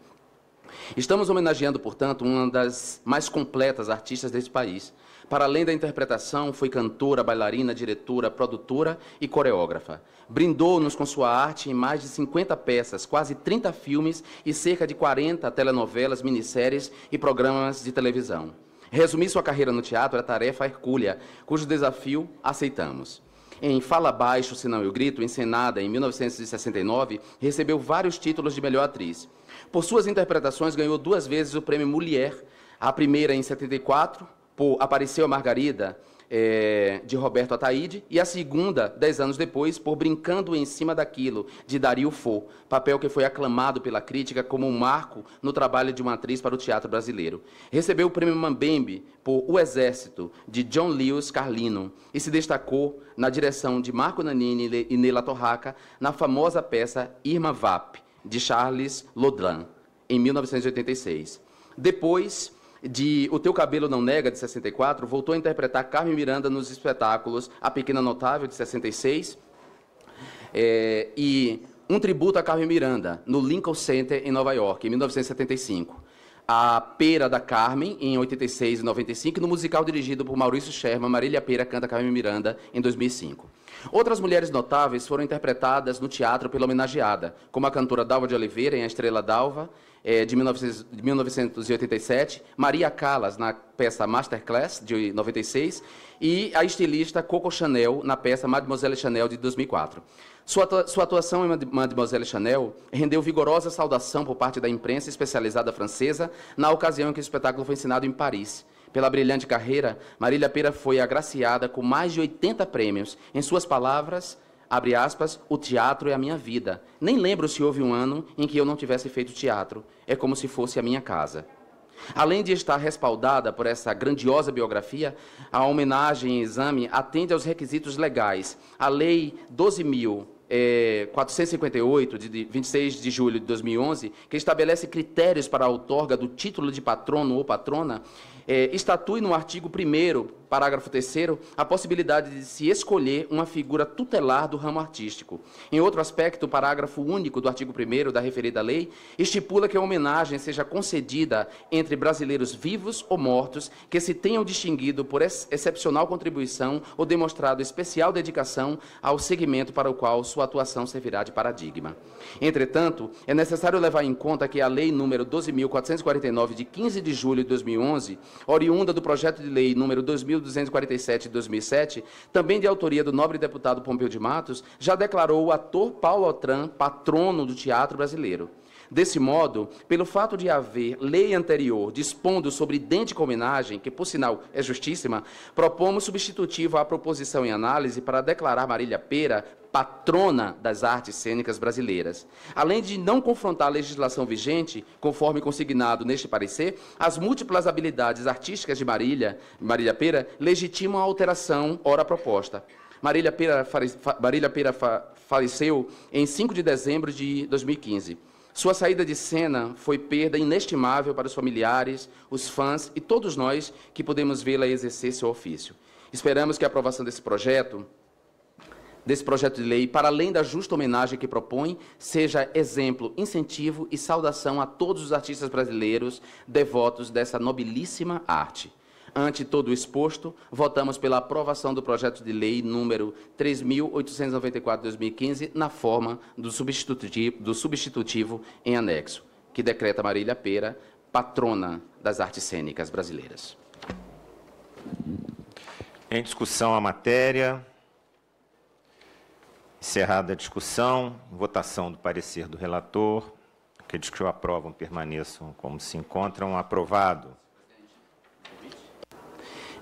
Estamos homenageando, portanto, uma das mais completas artistas desse país. Para além da interpretação, foi cantora, bailarina, diretora, produtora e coreógrafa. Brindou-nos com sua arte em mais de 50 peças, quase 30 filmes e cerca de 40 telenovelas, minisséries e programas de televisão. Resumir sua carreira no teatro é tarefa hercúlea, cujo desafio aceitamos. Em Fala Baixo, Senão Eu Grito, encenada em 1969, recebeu vários títulos de melhor atriz. Por suas interpretações, ganhou duas vezes o prêmio Mulher, a primeira em 74, por Apareceu a Margarida, é, de Roberto Ataíde, e a segunda, dez anos depois, por Brincando em Cima daquilo, de Dario Fo, papel que foi aclamado pela crítica como um marco no trabalho de uma atriz para o teatro brasileiro. Recebeu o prêmio Mambembe por O Exército, de John Lewis Carlino, e se destacou na direção de Marco Nanini e Nela Torraca na famosa peça Irma Vap, de Charles Lodran, em 1986. Depois de O Teu Cabelo Não Nega, de 64, voltou a interpretar Carmen Miranda nos espetáculos A Pequena Notável, de 66, é, eh, e Um Tributo a Carmen Miranda, no Lincoln Center, em Nova York, em 1975. A Pera da Carmen, em 86 e 95, no musical dirigido por Maurício Sherman, Marília Pera canta Carmen Miranda, em 2005. Outras mulheres notáveis foram interpretadas no teatro pela homenageada, como a cantora Dalva de Oliveira em A Estrela Dalva, eh, de 1987, Maria Callas na peça Masterclass, de 96, e a estilista Coco Chanel na peça Mademoiselle Chanel, de 2004. Sua atuação em Mademoiselle Chanel rendeu vigorosa saudação por parte da imprensa especializada francesa na ocasião em que o espetáculo foi ensinado em Paris. Pela brilhante carreira, Marília Pera foi agraciada com mais de 80 prêmios. Em suas palavras, abre aspas, o teatro é a minha vida. Nem lembro se houve um ano em que eu não tivesse feito teatro. É como se fosse a minha casa. Além de estar respaldada por essa grandiosa biografia, a homenagem em exame atende aos requisitos legais. A Lei 12.458, eh, de 26 de julho de 2011, que estabelece critérios para a outorga do título de patrono ou patrona, é, estatui no artigo 1 parágrafo 3 a possibilidade de se escolher uma figura tutelar do ramo artístico. Em outro aspecto, o parágrafo único do artigo 1 da referida lei estipula que a homenagem seja concedida entre brasileiros vivos ou mortos que se tenham distinguido por ex excepcional contribuição ou demonstrado especial dedicação ao segmento para o qual sua atuação servirá de paradigma. Entretanto, é necessário levar em conta que a lei número 12449 de 15 de julho de 2011 oriunda do projeto de lei número 2247 de 2007, também de autoria do nobre deputado Pompeu de Matos, já declarou o ator Paulo Otran patrono do teatro brasileiro. Desse modo, pelo fato de haver lei anterior dispondo sobre idêntica homenagem, que por sinal é justíssima, propomos substitutivo à proposição em análise para declarar Marília Pera patrona das artes cênicas brasileiras. Além de não confrontar a legislação vigente, conforme consignado neste parecer, as múltiplas habilidades artísticas de Marília, Marília Pera legitimam a alteração ora proposta. Marília Pera, Marília Pera faleceu em 5 de dezembro de 2015. Sua saída de cena foi perda inestimável para os familiares, os fãs e todos nós que podemos vê-la exercer seu ofício. Esperamos que a aprovação desse projeto, desse projeto de lei, para além da justa homenagem que propõe, seja exemplo, incentivo e saudação a todos os artistas brasileiros devotos dessa nobilíssima arte. Ante todo o exposto, votamos pela aprovação do projeto de lei número 3.894-2015, na forma do substitutivo, do substitutivo em anexo, que decreta Marília Pera patrona das artes cênicas brasileiras. Em discussão a matéria. Encerrada a discussão, votação do parecer do relator. Aqueles que o aprovam permaneçam como se encontram. Aprovado.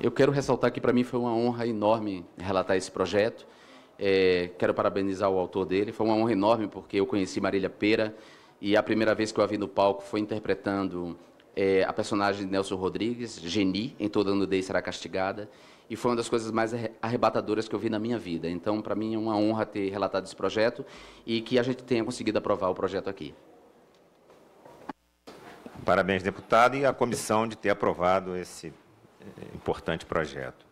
Eu quero ressaltar que para mim foi uma honra enorme relatar esse projeto. É, quero parabenizar o autor dele. Foi uma honra enorme porque eu conheci Marília Pera e a primeira vez que eu a vi no palco foi interpretando é, a personagem de Nelson Rodrigues, Geni, em Toda Nudez Será Castigada. E foi uma das coisas mais arrebatadoras que eu vi na minha vida. Então, para mim, é uma honra ter relatado esse projeto e que a gente tenha conseguido aprovar o projeto aqui. Parabéns, deputado, e à comissão de ter aprovado esse importante projeto.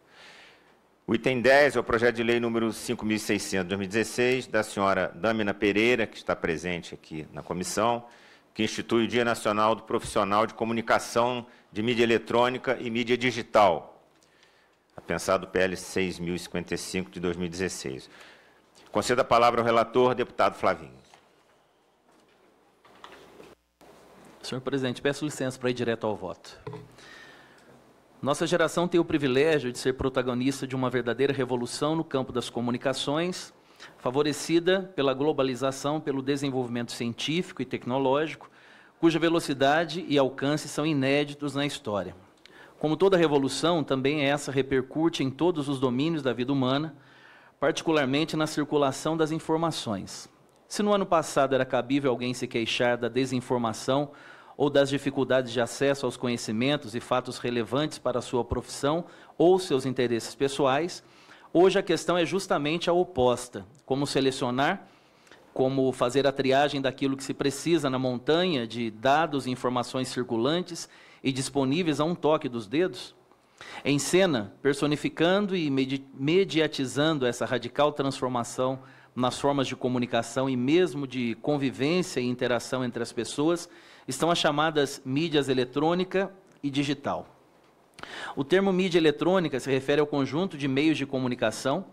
O item 10 é o projeto de lei número 5.600, 2016, da senhora Damina Pereira, que está presente aqui na comissão, que institui o Dia Nacional do Profissional de Comunicação de Mídia Eletrônica e Mídia Digital, a pensar do PL 6.055 de 2016. Concedo a palavra ao relator, deputado Flavinho. Senhor presidente, peço licença para ir direto ao voto. Nossa geração tem o privilégio de ser protagonista de uma verdadeira revolução no campo das comunicações, favorecida pela globalização, pelo desenvolvimento científico e tecnológico, cuja velocidade e alcance são inéditos na história. Como toda revolução, também essa repercute em todos os domínios da vida humana, particularmente na circulação das informações. Se no ano passado era cabível alguém se queixar da desinformação ou das dificuldades de acesso aos conhecimentos e fatos relevantes para a sua profissão ou seus interesses pessoais, hoje a questão é justamente a oposta: como selecionar, como fazer a triagem daquilo que se precisa na montanha de dados e informações circulantes e disponíveis a um toque dos dedos? Em cena, personificando e medi mediatizando essa radical transformação nas formas de comunicação e mesmo de convivência e interação entre as pessoas, estão as chamadas mídias eletrônica e digital. O termo mídia eletrônica se refere ao conjunto de meios de comunicação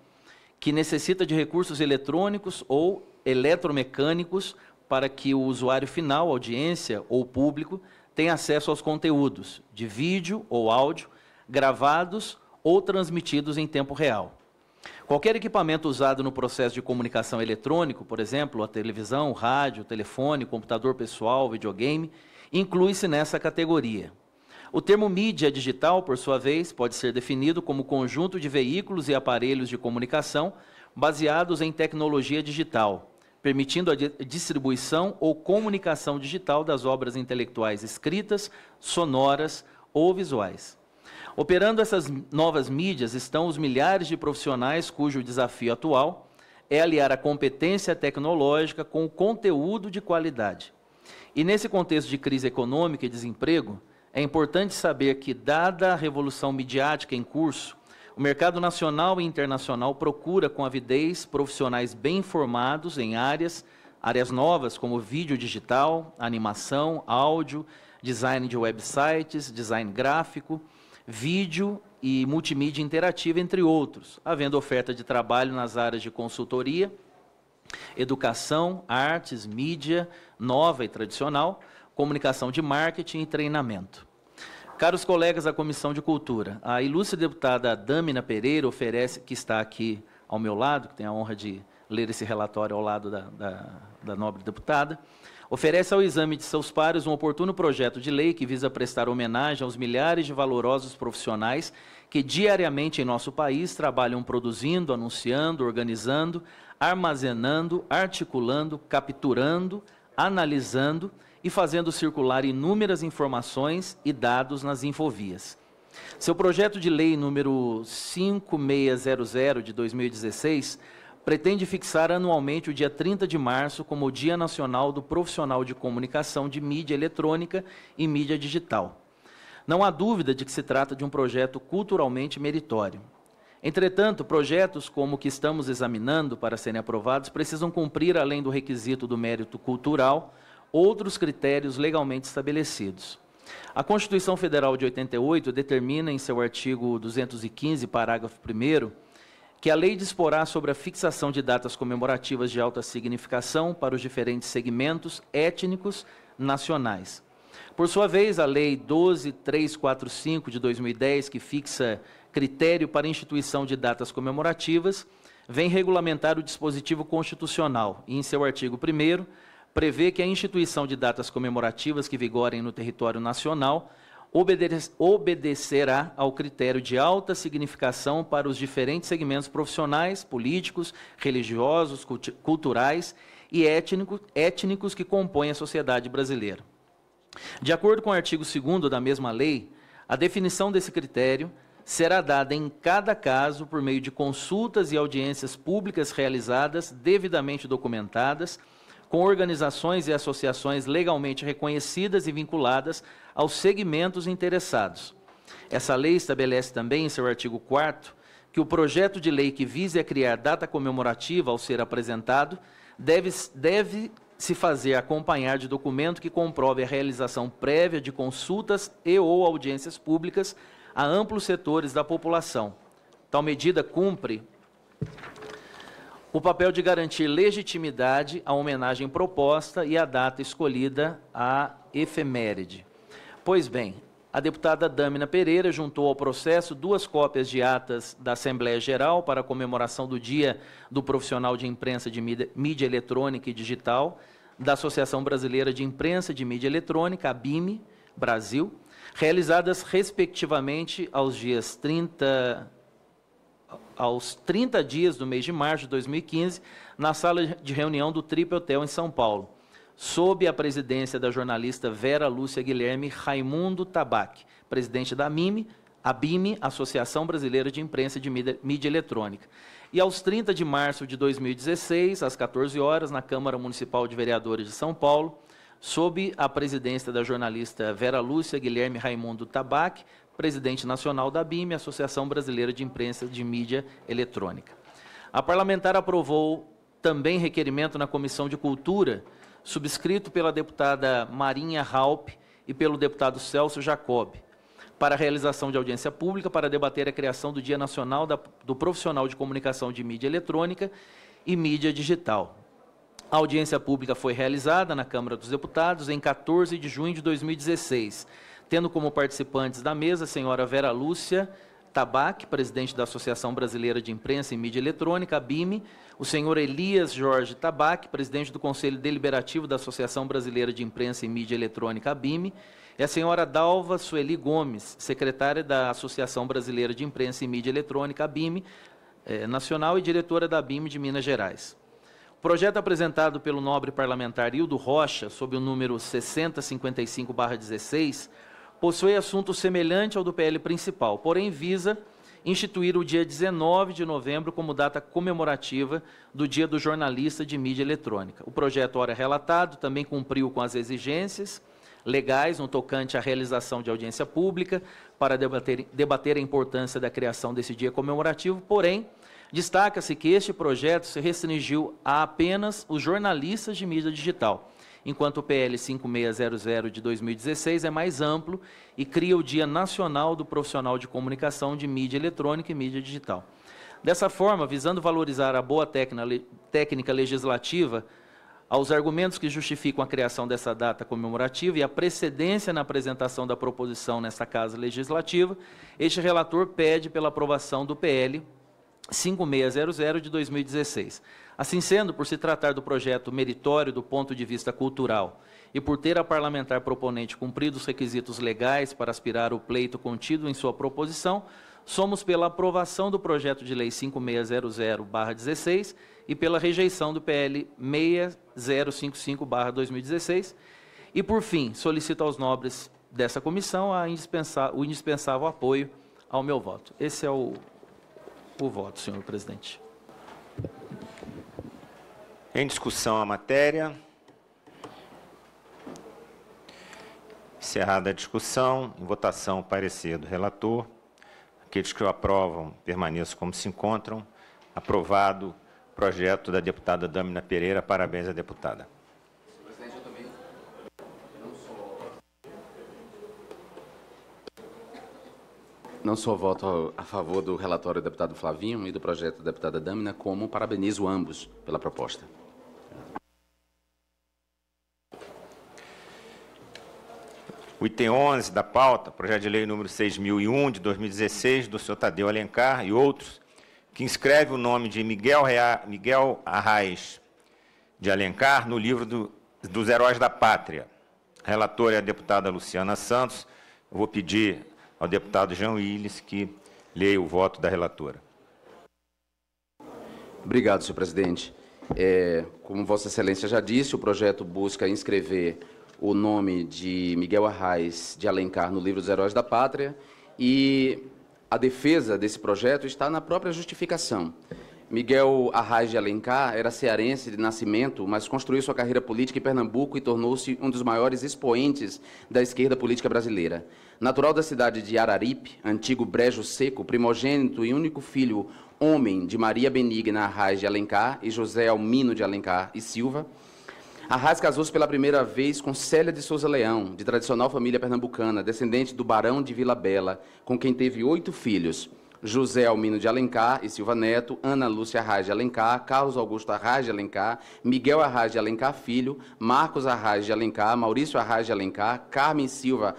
que necessita de recursos eletrônicos ou eletromecânicos para que o usuário final, audiência ou público tenha acesso aos conteúdos de vídeo ou áudio gravados ou transmitidos em tempo real. Qualquer equipamento usado no processo de comunicação eletrônico, por exemplo, a televisão, rádio, telefone, computador pessoal, videogame, inclui-se nessa categoria. O termo mídia digital, por sua vez, pode ser definido como conjunto de veículos e aparelhos de comunicação baseados em tecnologia digital, permitindo a distribuição ou comunicação digital das obras intelectuais escritas, sonoras ou visuais. Operando essas novas mídias estão os milhares de profissionais cujo desafio atual é aliar a competência tecnológica com o conteúdo de qualidade. E nesse contexto de crise econômica e desemprego, é importante saber que, dada a revolução midiática em curso, o mercado nacional e internacional procura com avidez profissionais bem formados em áreas, áreas novas como vídeo digital, animação, áudio, design de websites, design gráfico, vídeo e multimídia interativa, entre outros, havendo oferta de trabalho nas áreas de consultoria, educação, artes, mídia nova e tradicional, comunicação de marketing e treinamento. Caros colegas da Comissão de Cultura, a ilustre deputada Damina Pereira oferece, que está aqui ao meu lado, que tem a honra de ler esse relatório ao lado da, da, da nobre deputada, oferece ao exame de seus pares um oportuno projeto de lei que visa prestar homenagem aos milhares de valorosos profissionais que diariamente em nosso país trabalham produzindo, anunciando, organizando, armazenando, articulando, capturando, analisando e fazendo circular inúmeras informações e dados nas infovias. Seu projeto de lei número 5600 de 2016 pretende fixar anualmente o dia 30 de março como o Dia Nacional do Profissional de Comunicação de Mídia Eletrônica e Mídia Digital. Não há dúvida de que se trata de um projeto culturalmente meritório. Entretanto, projetos como o que estamos examinando para serem aprovados precisam cumprir, além do requisito do mérito cultural, outros critérios legalmente estabelecidos. A Constituição Federal de 88 determina, em seu artigo 215, parágrafo 1, que a lei disporá sobre a fixação de datas comemorativas de alta significação para os diferentes segmentos étnicos nacionais. Por sua vez, a Lei 12345 de 2010, que fixa critério para instituição de datas comemorativas, vem regulamentar o dispositivo constitucional e, em seu artigo 1, prevê que a instituição de datas comemorativas que vigorem no território nacional obedecerá ao critério de alta significação para os diferentes segmentos profissionais, políticos, religiosos, culturais e étnico, étnicos que compõem a sociedade brasileira. De acordo com o artigo 2 da mesma lei, a definição desse critério será dada em cada caso por meio de consultas e audiências públicas realizadas, devidamente documentadas com organizações e associações legalmente reconhecidas e vinculadas aos segmentos interessados. Essa lei estabelece também, em seu artigo 4, que o projeto de lei que vise a criar data comemorativa ao ser apresentado deve, deve se fazer acompanhar de documento que comprove a realização prévia de consultas e ou audiências públicas a amplos setores da população. Tal medida cumpre o papel de garantir legitimidade à homenagem proposta e à data escolhida à efeméride. Pois bem, a deputada Dâmina Pereira juntou ao processo duas cópias de atas da Assembleia Geral para a comemoração do Dia do Profissional de Imprensa de Mídia, Mídia Eletrônica e Digital, da Associação Brasileira de Imprensa de Mídia Eletrônica, a BIME, Brasil, realizadas respectivamente aos dias 30 aos 30 dias do mês de março de 2015, na sala de reunião do Triple Hotel em São Paulo, sob a presidência da jornalista Vera Lúcia Guilherme Raimundo Tabac, presidente da MIME, ABIME, Associação Brasileira de Imprensa e de Mídia, Mídia Eletrônica. E aos 30 de março de 2016, às 14 horas, na Câmara Municipal de Vereadores de São Paulo, sob a presidência da jornalista Vera Lúcia Guilherme Raimundo Tabac, presidente nacional da BIM, Associação Brasileira de Imprensa de Mídia Eletrônica. A parlamentar aprovou também requerimento na Comissão de Cultura, subscrito pela deputada Marinha Raup e pelo deputado Celso Jacob, para a realização de audiência pública para debater a criação do Dia Nacional do Profissional de Comunicação de Mídia Eletrônica e Mídia Digital. A audiência pública foi realizada na Câmara dos Deputados em 14 de junho de 2016 tendo como participantes da mesa a senhora Vera Lúcia Tabac, presidente da Associação Brasileira de Imprensa e Mídia Eletrônica, ABIME, o senhor Elias Jorge Tabac, presidente do Conselho Deliberativo da Associação Brasileira de Imprensa e Mídia Eletrônica, ABIME, e a senhora Dalva Sueli Gomes, secretária da Associação Brasileira de Imprensa e Mídia Eletrônica, ABIME, eh, nacional e diretora da ABIME de Minas Gerais. O projeto apresentado pelo nobre parlamentar Hildo Rocha, sob o número 6055-16, possui assunto semelhante ao do PL principal, porém visa instituir o dia 19 de novembro como data comemorativa do Dia do Jornalista de Mídia Eletrônica. O projeto, ora relatado, também cumpriu com as exigências legais no tocante à realização de audiência pública para debater, debater a importância da criação desse dia comemorativo, porém, destaca-se que este projeto se restringiu a apenas os jornalistas de mídia digital enquanto o PL 5600 de 2016 é mais amplo e cria o Dia Nacional do Profissional de Comunicação de Mídia Eletrônica e Mídia Digital. Dessa forma, visando valorizar a boa técnica legislativa, aos argumentos que justificam a criação dessa data comemorativa e a precedência na apresentação da proposição nesta Casa Legislativa, este relator pede pela aprovação do PL 5600 de 2016. Assim sendo, por se tratar do projeto meritório do ponto de vista cultural e por ter a parlamentar proponente cumprido os requisitos legais para aspirar o pleito contido em sua proposição, somos pela aprovação do projeto de lei 5600/16 e pela rejeição do PL 6055/2016. E por fim, solicito aos nobres dessa comissão o indispensável apoio ao meu voto. Esse é o, o voto, senhor presidente. Em discussão a matéria. Encerrada a discussão, em votação o parecer do relator. Aqueles que o aprovam permaneçam como se encontram. Aprovado o projeto da deputada Damina Pereira. Parabéns à deputada. não só voto a favor do relatório do deputado Flavinho e do projeto da deputada Dâmina, como parabenizo ambos pela proposta. O item 11 da pauta, projeto de lei número 6.001 de 2016, do senhor Tadeu Alencar e outros, que inscreve o nome de Miguel, Rea, Miguel Arraes de Alencar no livro do, dos Heróis da Pátria. Relatora é a deputada Luciana Santos. Eu vou pedir ao deputado João Willis, que leia o voto da relatora. Obrigado, senhor presidente. É, como Vossa Excelência já disse, o projeto busca inscrever o nome de Miguel Arraes de Alencar no livro dos Heróis da Pátria e a defesa desse projeto está na própria justificação. Miguel Arraes de Alencar era cearense de nascimento, mas construiu sua carreira política em Pernambuco e tornou-se um dos maiores expoentes da esquerda política brasileira. Natural da cidade de Araripe, antigo Brejo Seco, primogênito e único filho homem de Maria Benigna Arraes de Alencar e José Almino de Alencar e Silva, Arraes casou-se pela primeira vez com Célia de Souza Leão, de tradicional família pernambucana, descendente do barão de Vila Bela, com quem teve oito filhos. José Almino de Alencar e Silva Neto, Ana Lúcia de Alencar, Carlos Augusto de Alencar, Miguel de Alencar Filho, Marcos de Alencar, Maurício de Alencar, Carmen Silva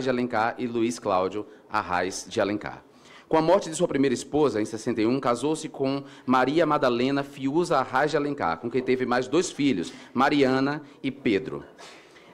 de Alencar e Luiz Cláudio Arraes de Alencar. Com a morte de sua primeira esposa, em 61, casou-se com Maria Madalena Fiuza de Alencar, com quem teve mais dois filhos, Mariana e Pedro.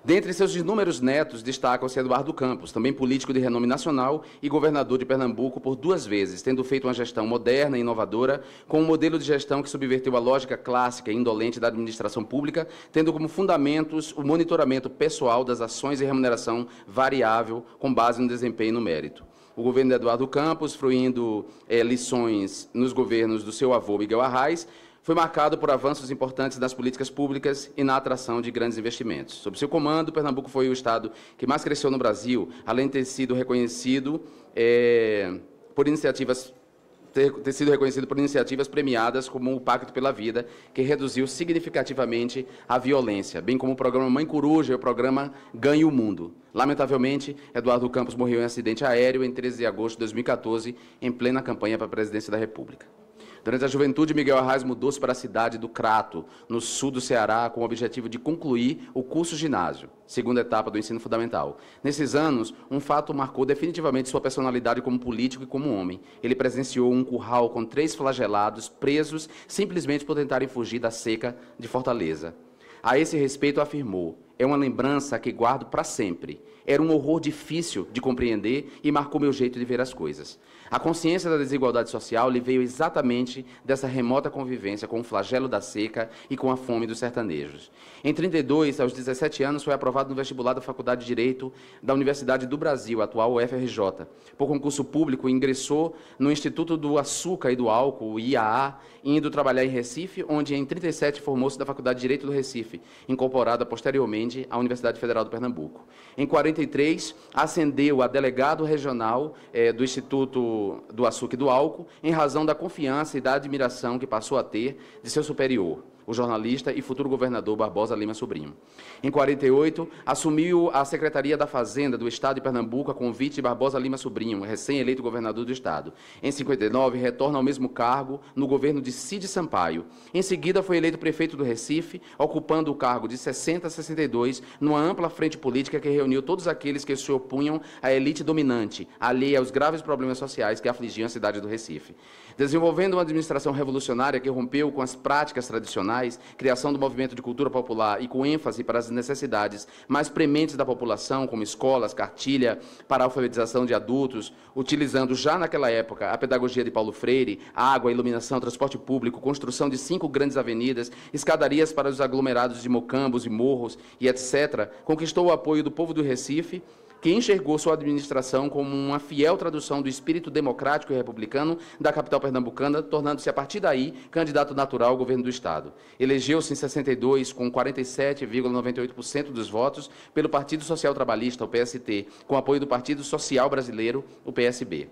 Dentre seus inúmeros netos, destacam-se Eduardo Campos, também político de renome nacional e governador de Pernambuco por duas vezes, tendo feito uma gestão moderna e inovadora, com um modelo de gestão que subverteu a lógica clássica e indolente da administração pública, tendo como fundamentos o monitoramento pessoal das ações e remuneração variável com base no desempenho e no mérito o governo de Eduardo Campos, fruindo é, lições nos governos do seu avô Miguel Arraes, foi marcado por avanços importantes nas políticas públicas e na atração de grandes investimentos. Sob seu comando, Pernambuco foi o estado que mais cresceu no Brasil, além de ter sido reconhecido é, por iniciativas ter, ter, sido reconhecido por iniciativas premiadas como o Pacto pela Vida, que reduziu significativamente a violência, bem como o programa Mãe Coruja e o programa Ganhe o Mundo. Lamentavelmente, Eduardo Campos morreu em acidente aéreo em 13 de agosto de 2014, em plena campanha para a presidência da República. Durante a juventude, Miguel Arraes mudou-se para a cidade do Crato, no sul do Ceará, com o objetivo de concluir o curso ginásio, segunda etapa do ensino fundamental. Nesses anos, um fato marcou definitivamente sua personalidade como político e como homem. Ele presenciou um curral com três flagelados presos simplesmente por tentarem fugir da seca de Fortaleza. A esse respeito, afirmou: é uma lembrança que guardo para sempre. Era um horror difícil de compreender e marcou meu jeito de ver as coisas. A consciência da desigualdade social lhe veio exatamente dessa remota convivência com o flagelo da seca e com a fome dos sertanejos. Em 32, aos 17 anos, foi aprovado no vestibular da Faculdade de Direito da Universidade do Brasil, atual UFRJ. Por concurso público, ingressou no Instituto do Açúcar e do Álcool, IAA, indo trabalhar em Recife, onde em 37 formou-se da Faculdade de Direito do Recife, incorporada posteriormente à Universidade Federal do Pernambuco. Em 43, ascendeu a delegado regional eh, do Instituto do, açúcar e do álcool, em razão da confiança e da admiração que passou a ter de seu superior o jornalista e futuro governador Barbosa Lima Sobrinho. Em 48, assumiu a Secretaria da Fazenda do Estado de Pernambuco a convite de Barbosa Lima Sobrinho, recém-eleito governador do Estado. Em 59, retorna ao mesmo cargo no governo de Cid Sampaio. Em seguida, foi eleito prefeito do Recife, ocupando o cargo de 60 a 62, numa ampla frente política que reuniu todos aqueles que se opunham à elite dominante, alheia aos graves problemas sociais que afligiam a cidade do Recife. Desenvolvendo uma administração revolucionária que rompeu com as práticas tradicionais, regionais, criação do movimento de cultura popular e com ênfase para as necessidades mais prementes da população, como escolas, cartilha, para a alfabetização de adultos, utilizando já naquela época a pedagogia de Paulo Freire, água, iluminação, transporte público, construção de cinco grandes avenidas, escadarias para os aglomerados de mocambos e morros e etc., conquistou o apoio do povo do Recife que enxergou sua administração como uma fiel tradução do espírito democrático e republicano da capital pernambucana, tornando-se a partir daí candidato natural ao governo do Estado. Elegeu-se em 62 com 47,98% dos votos pelo Partido Social Trabalhista, o PST, com apoio do Partido Social Brasileiro, o PSB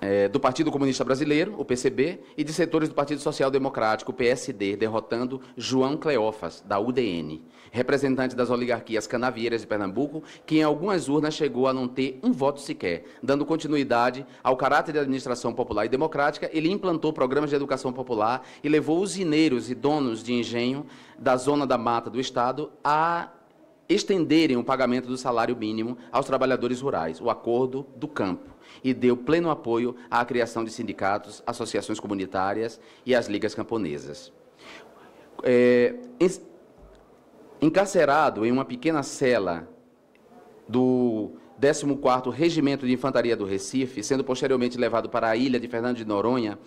é, do Partido Comunista Brasileiro, o PCB, e de setores do Partido Social Democrático, o PSD, derrotando João Cleófas, da UDN, representante das oligarquias canavieiras de Pernambuco, que em algumas urnas chegou a não ter um voto sequer, dando continuidade ao caráter de administração popular e democrática, ele implantou programas de educação popular e levou usineiros e donos de engenho da zona da mata do Estado a estenderem o pagamento do salário mínimo aos trabalhadores rurais, o acordo do campo e deu pleno apoio à criação de sindicatos, associações comunitárias e as ligas camponesas. É, encarcerado em uma pequena cela do 14º Regimento de Infantaria do Recife, sendo posteriormente levado para a ilha de Fernando de Noronha,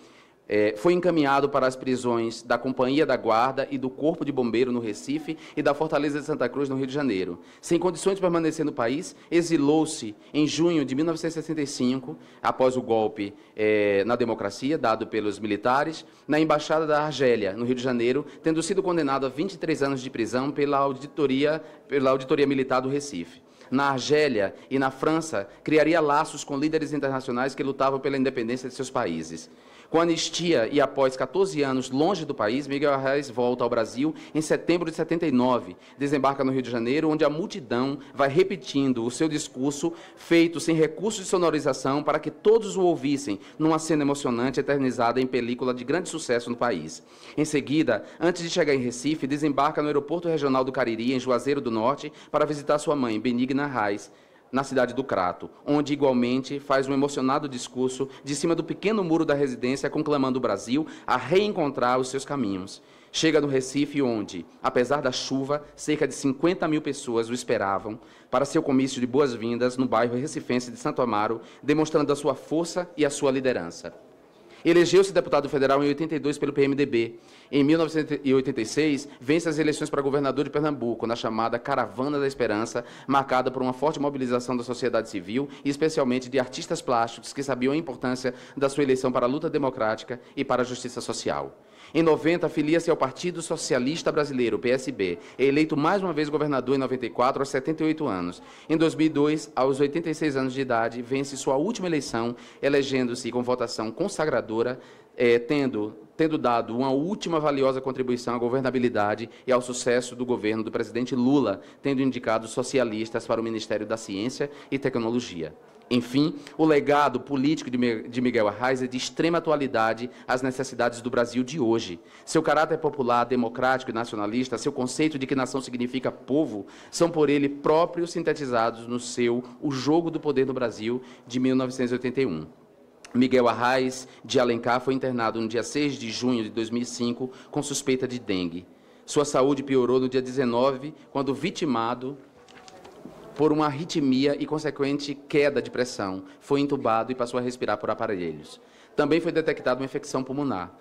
é, foi encaminhado para as prisões da Companhia da Guarda e do Corpo de Bombeiro no Recife e da Fortaleza de Santa Cruz no Rio de Janeiro. Sem condições de permanecer no país, exilou-se em junho de 1965, após o golpe é, na democracia dado pelos militares, na Embaixada da Argélia, no Rio de Janeiro, tendo sido condenado a 23 anos de prisão pela Auditoria, pela auditoria Militar do Recife na Argélia e na França, criaria laços com líderes internacionais que lutavam pela independência de seus países. Com anistia e após 14 anos longe do país, Miguel Arraes volta ao Brasil em setembro de 79. Desembarca no Rio de Janeiro, onde a multidão vai repetindo o seu discurso, feito sem recurso de sonorização, para que todos o ouvissem, numa cena emocionante eternizada em película de grande sucesso no país. Em seguida, antes de chegar em Recife, desembarca no Aeroporto Regional do Cariri, em Juazeiro do Norte, para visitar sua mãe, Benigna Arraes, na cidade do Crato, onde igualmente faz um emocionado discurso de cima do pequeno muro da residência conclamando o Brasil a reencontrar os seus caminhos. Chega no Recife, onde, apesar da chuva, cerca de 50 mil pessoas o esperavam para seu comício de boas-vindas no bairro recifense de Santo Amaro, demonstrando a sua força e a sua liderança. Elegeu-se deputado federal em 82 pelo PMDB. Em 1986, vence as eleições para governador de Pernambuco, na chamada Caravana da Esperança, marcada por uma forte mobilização da sociedade civil, especialmente de artistas plásticos que sabiam a importância da sua eleição para a luta democrática e para a justiça social. Em 90, afilia-se ao Partido Socialista Brasileiro, PSB. É eleito mais uma vez governador em 94, aos 78 anos. Em 2002, aos 86 anos de idade, vence sua última eleição, elegendo-se com votação consagradora, eh, tendo tendo dado uma última valiosa contribuição à governabilidade e ao sucesso do governo do presidente Lula, tendo indicado socialistas para o Ministério da Ciência e Tecnologia. Enfim, o legado político de Miguel Arraes é de extrema atualidade às necessidades do Brasil de hoje. Seu caráter popular, democrático e nacionalista, seu conceito de que nação significa povo, são por ele próprios sintetizados no seu O Jogo do Poder no Brasil, de 1981. Miguel Arraes de Alencar foi internado no dia 6 de junho de 2005 com suspeita de dengue. Sua saúde piorou no dia 19, quando vitimado por uma arritmia e consequente queda de pressão. Foi entubado e passou a respirar por aparelhos. Também foi detectada uma infecção pulmonar.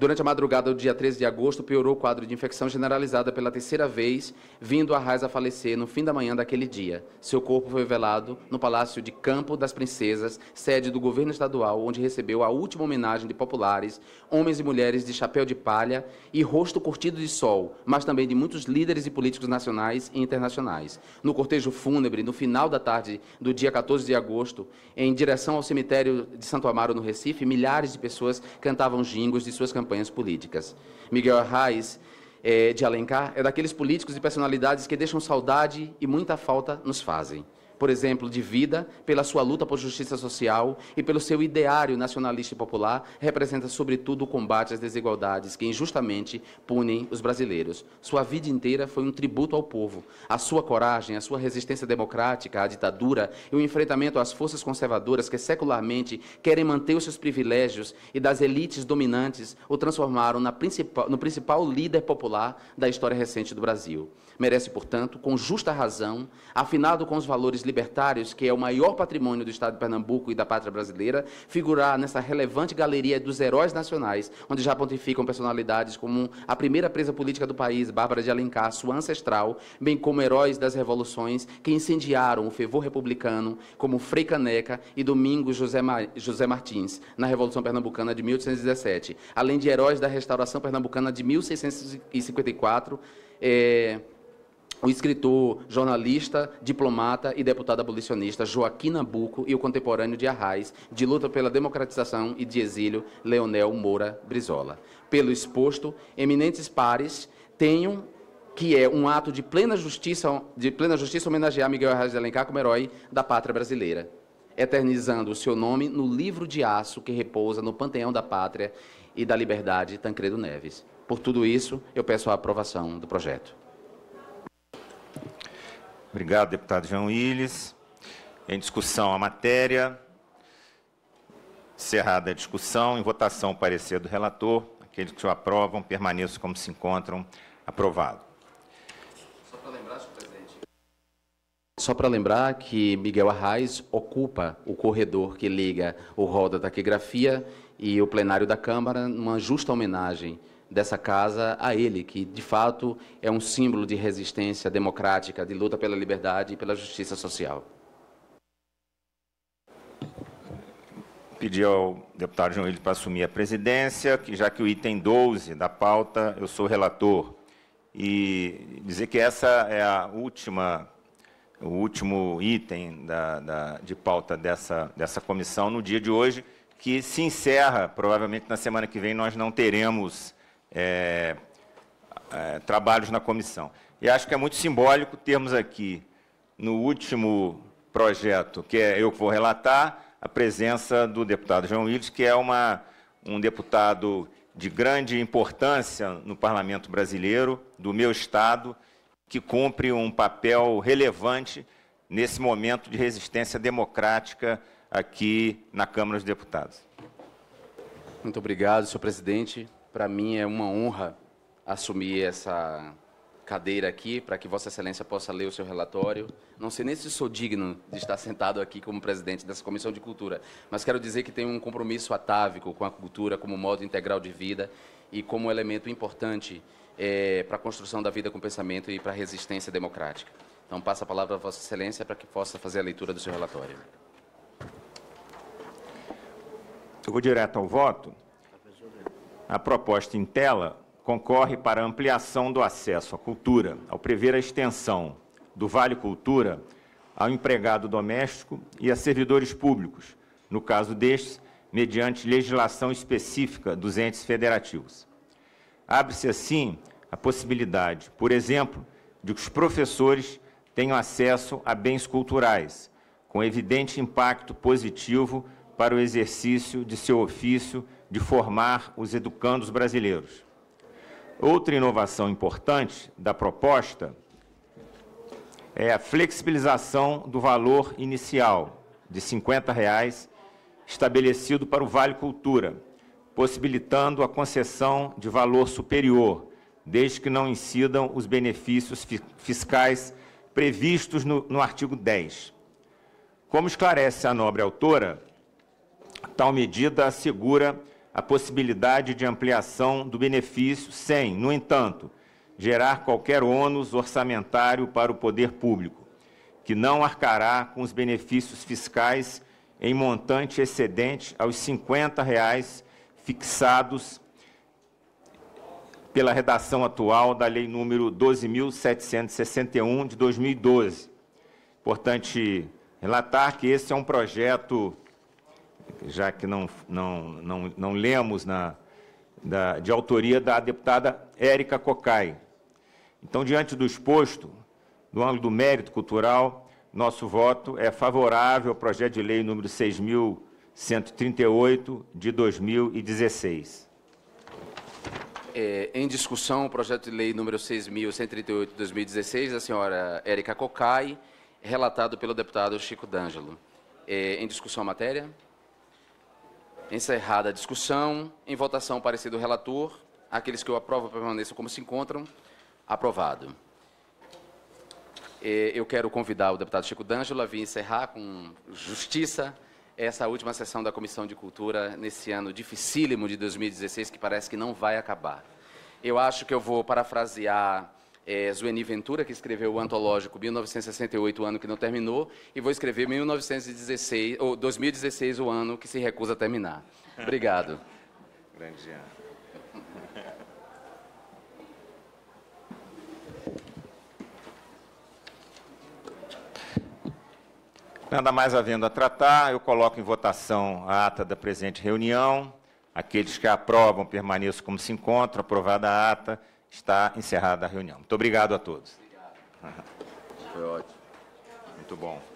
Durante a madrugada do dia 13 de agosto, piorou o quadro de infecção generalizada pela terceira vez, vindo a raiz a falecer no fim da manhã daquele dia. Seu corpo foi velado no Palácio de Campo das Princesas, sede do governo estadual, onde recebeu a última homenagem de populares, homens e mulheres de chapéu de palha e rosto curtido de sol, mas também de muitos líderes e políticos nacionais e internacionais. No cortejo fúnebre, no final da tarde do dia 14 de agosto, em direção ao cemitério de Santo Amaro, no Recife, milhares de pessoas cantavam jingos de suas campanhas campanhas políticas. Miguel Arraes é, de Alencar é daqueles políticos e personalidades que deixam saudade e muita falta nos fazem por exemplo, de vida, pela sua luta por justiça social e pelo seu ideário nacionalista e popular, representa sobretudo o combate às desigualdades que injustamente punem os brasileiros. Sua vida inteira foi um tributo ao povo. A sua coragem, a sua resistência democrática à ditadura e o enfrentamento às forças conservadoras que secularmente querem manter os seus privilégios e das elites dominantes o transformaram principal, no principal líder popular da história recente do Brasil. Merece, portanto, com justa razão, afinado com os valores libertários, que é o maior patrimônio do Estado de Pernambuco e da pátria brasileira, figurar nessa relevante galeria dos heróis nacionais, onde já pontificam personalidades como a primeira presa política do país, Bárbara de Alencar, sua ancestral, bem como heróis das revoluções que incendiaram o fervor republicano, como Frei Caneca e Domingos José, Ma José Martins, na Revolução Pernambucana de 1817, além de heróis da restauração pernambucana de 1654. É o escritor, jornalista, diplomata e deputado abolicionista Joaquim Nabuco e o contemporâneo de Arraes, de luta pela democratização e de exílio, Leonel Moura Brizola. Pelo exposto, eminentes pares tenham que é um ato de plena justiça, de plena justiça homenagear Miguel Arraes de Alencar como herói da pátria brasileira, eternizando o seu nome no livro de aço que repousa no panteão da pátria e da liberdade Tancredo Neves. Por tudo isso, eu peço a aprovação do projeto. Obrigado, deputado João Willis. Em discussão a matéria. Encerrada a discussão. Em votação, o parecer do relator. Aqueles que o aprovam permaneçam como se encontram. Aprovado. Só para lembrar que Miguel Arraes ocupa o corredor que liga o rol da taquigrafia e o plenário da Câmara numa justa homenagem dessa casa a ele, que de fato é um símbolo de resistência democrática, de luta pela liberdade e pela justiça social. Pedi ao deputado João Willis para assumir a presidência, que já que o item 12 da pauta, eu sou relator. E dizer que essa é a última, o último item da, da, de pauta dessa, dessa comissão no dia de hoje, que se encerra, provavelmente na semana que vem nós não teremos é, é, trabalhos na comissão. E acho que é muito simbólico termos aqui, no último projeto, que é eu que vou relatar, a presença do deputado João Willis, que é uma, um deputado de grande importância no parlamento brasileiro, do meu Estado, que cumpre um papel relevante nesse momento de resistência democrática aqui na Câmara dos Deputados. Muito obrigado, senhor presidente. Para mim é uma honra assumir essa cadeira aqui para que Vossa Excelência possa ler o seu relatório. Não sei nem se sou digno de estar sentado aqui como presidente dessa Comissão de Cultura, mas quero dizer que tenho um compromisso atávico com a cultura como modo integral de vida e como elemento importante é, eh, para a construção da vida com pensamento e para a resistência democrática. Então, passa a palavra a Vossa Excelência para que possa fazer a leitura do seu relatório. Eu vou direto ao voto a proposta em tela concorre para a ampliação do acesso à cultura, ao prever a extensão do Vale Cultura ao empregado doméstico e a servidores públicos, no caso destes, mediante legislação específica dos entes federativos. Abre-se, assim, a possibilidade, por exemplo, de que os professores tenham acesso a bens culturais, com evidente impacto positivo para o exercício de seu ofício de formar os educandos brasileiros. Outra inovação importante da proposta é a flexibilização do valor inicial de R$ reais estabelecido para o Vale Cultura, possibilitando a concessão de valor superior, desde que não incidam os benefícios fiscais previstos no, no artigo 10. Como esclarece a nobre autora, Tal medida assegura a possibilidade de ampliação do benefício sem, no entanto, gerar qualquer ônus orçamentário para o poder público, que não arcará com os benefícios fiscais em montante excedente aos R$ 50 reais fixados pela redação atual da Lei número 12.761 de 2012. Importante relatar que esse é um projeto já que não, não, não, não lemos na, da, de autoria da deputada Érica Cocai. Então, diante do exposto, no âmbito do mérito cultural, nosso voto é favorável ao projeto de lei número 6.138 de 2016. É, em discussão, o projeto de lei número 6.138 de 2016, da senhora Érica Cocai, relatado pelo deputado Chico D'Angelo. É, em discussão a matéria? Encerrada a discussão. Em votação, parecer do relator. Aqueles que o aprovam permaneçam como se encontram. Aprovado. Eu quero convidar o deputado Chico D'Angelo a vir encerrar com justiça essa última sessão da Comissão de Cultura nesse ano dificílimo de 2016, que parece que não vai acabar. Eu acho que eu vou parafrasear é, Zueni Ventura, que escreveu o antológico 1968, o ano que não terminou, e vou escrever 1916, ou 2016, o ano que se recusa a terminar. Obrigado. [laughs] Grande ano. Nada mais havendo a tratar, eu coloco em votação a ata da presente reunião. Aqueles que a aprovam permaneçam como se encontram, aprovada a ata. Está encerrada a reunião. Muito obrigado a todos. Obrigado. [laughs] Foi ótimo. Muito bom.